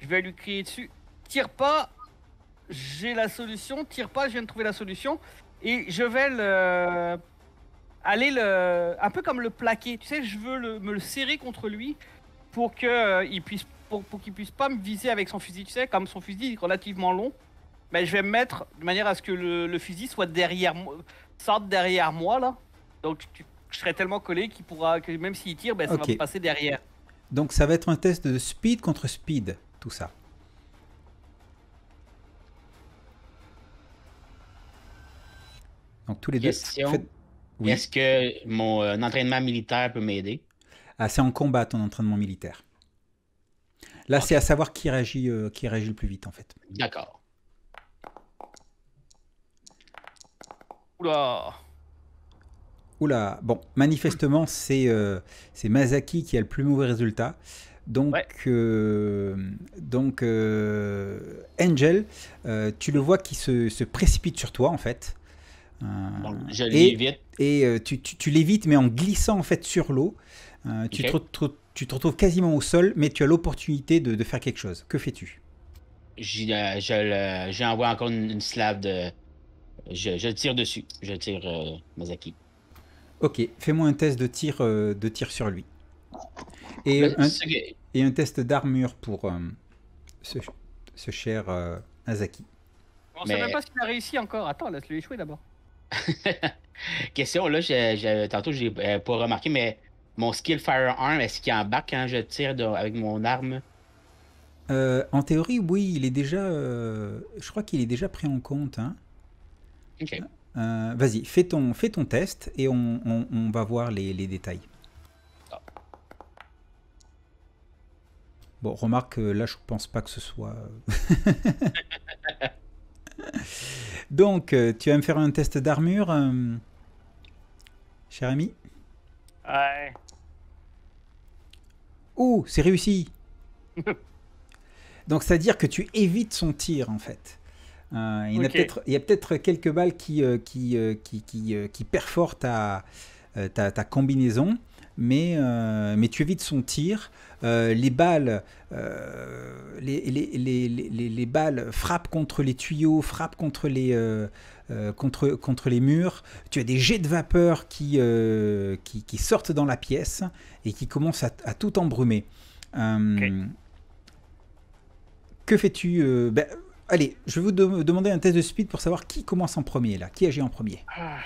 je vais lui crier dessus, tire pas, j'ai la solution, tire pas, je viens de trouver la solution. Et je vais Aller le... Un peu comme le plaquer, tu sais, je veux me le serrer contre lui pour qu'il euh, puisse, pour, qu'il puisse pas me viser avec son fusil, tu sais, comme son fusil est relativement long. Mais je vais me mettre de manière à ce que le fusil soit derrière moi, Sorte derrière moi là. Donc je serai tellement collé qu'il pourra, que même s'il tire, ben, ça va va passer derrière. Donc ça va être un test de speed contre speed, tout ça. Donc tous les deux. Est-ce que mon euh, entraînement militaire peut m'aider Ah, c'est en combat ton entraînement militaire. Là, c'est à savoir qui réagit, euh, qui réagit le plus vite en fait. D'accord. Oula Oula, bon, manifestement, c'est Mazaki euh, Masaki qui a le plus mauvais résultat. Donc, euh, donc euh, Angel, tu le vois qui se, précipite sur toi, en fait. et, et tu, tu, l'évites, mais en glissant, en fait, sur l'eau. tu, te, retrouves quasiment au sol, mais tu as l'opportunité de, faire quelque chose. Que fais-tu J'envoie encore une, une slave de, je, tire dessus. Je tire euh, Mazaki Ok, fais-moi un test de tir, euh, de tir sur lui. Et, bah, un, et un, test d'armure pour euh, ce, cher Mazaki On ne sait même pas s'il a réussi encore. Attends, laisse-le échouer d'abord. Question, là, tantôt, je n'ai pas remarqué, mais mon skill firearm, est-ce qu'il embarque quand je tire avec mon arme En théorie, oui, il est déjà. je crois qu'il est déjà pris en compte. Hein. Euh, vas-y, fais ton, fais ton test et on, va voir les, détails. Bon, remarque, là, je pense pas que ce soit. Donc, euh, tu vas me faire un test d'armure, euh, cher ami Ouais. Oh, c'est réussi Donc, c'est-à-dire que tu évites son tir, en fait. Euh, il, y peut a peut-être quelques balles qui, euh, euh, qui, qui, qui, perforent ta, combinaison, mais, mais tu évites son tir. les balles, les, les, balles frappent contre les tuyaux, frappent contre les, contre, contre les murs. Tu as des jets de vapeur qui, qui, sortent dans la pièce et qui commencent à, tout embrumer. Que fais-tu ben, Allez, je vais vous demander un test de speed pour savoir qui commence en premier, là. Qui agit en premier ah.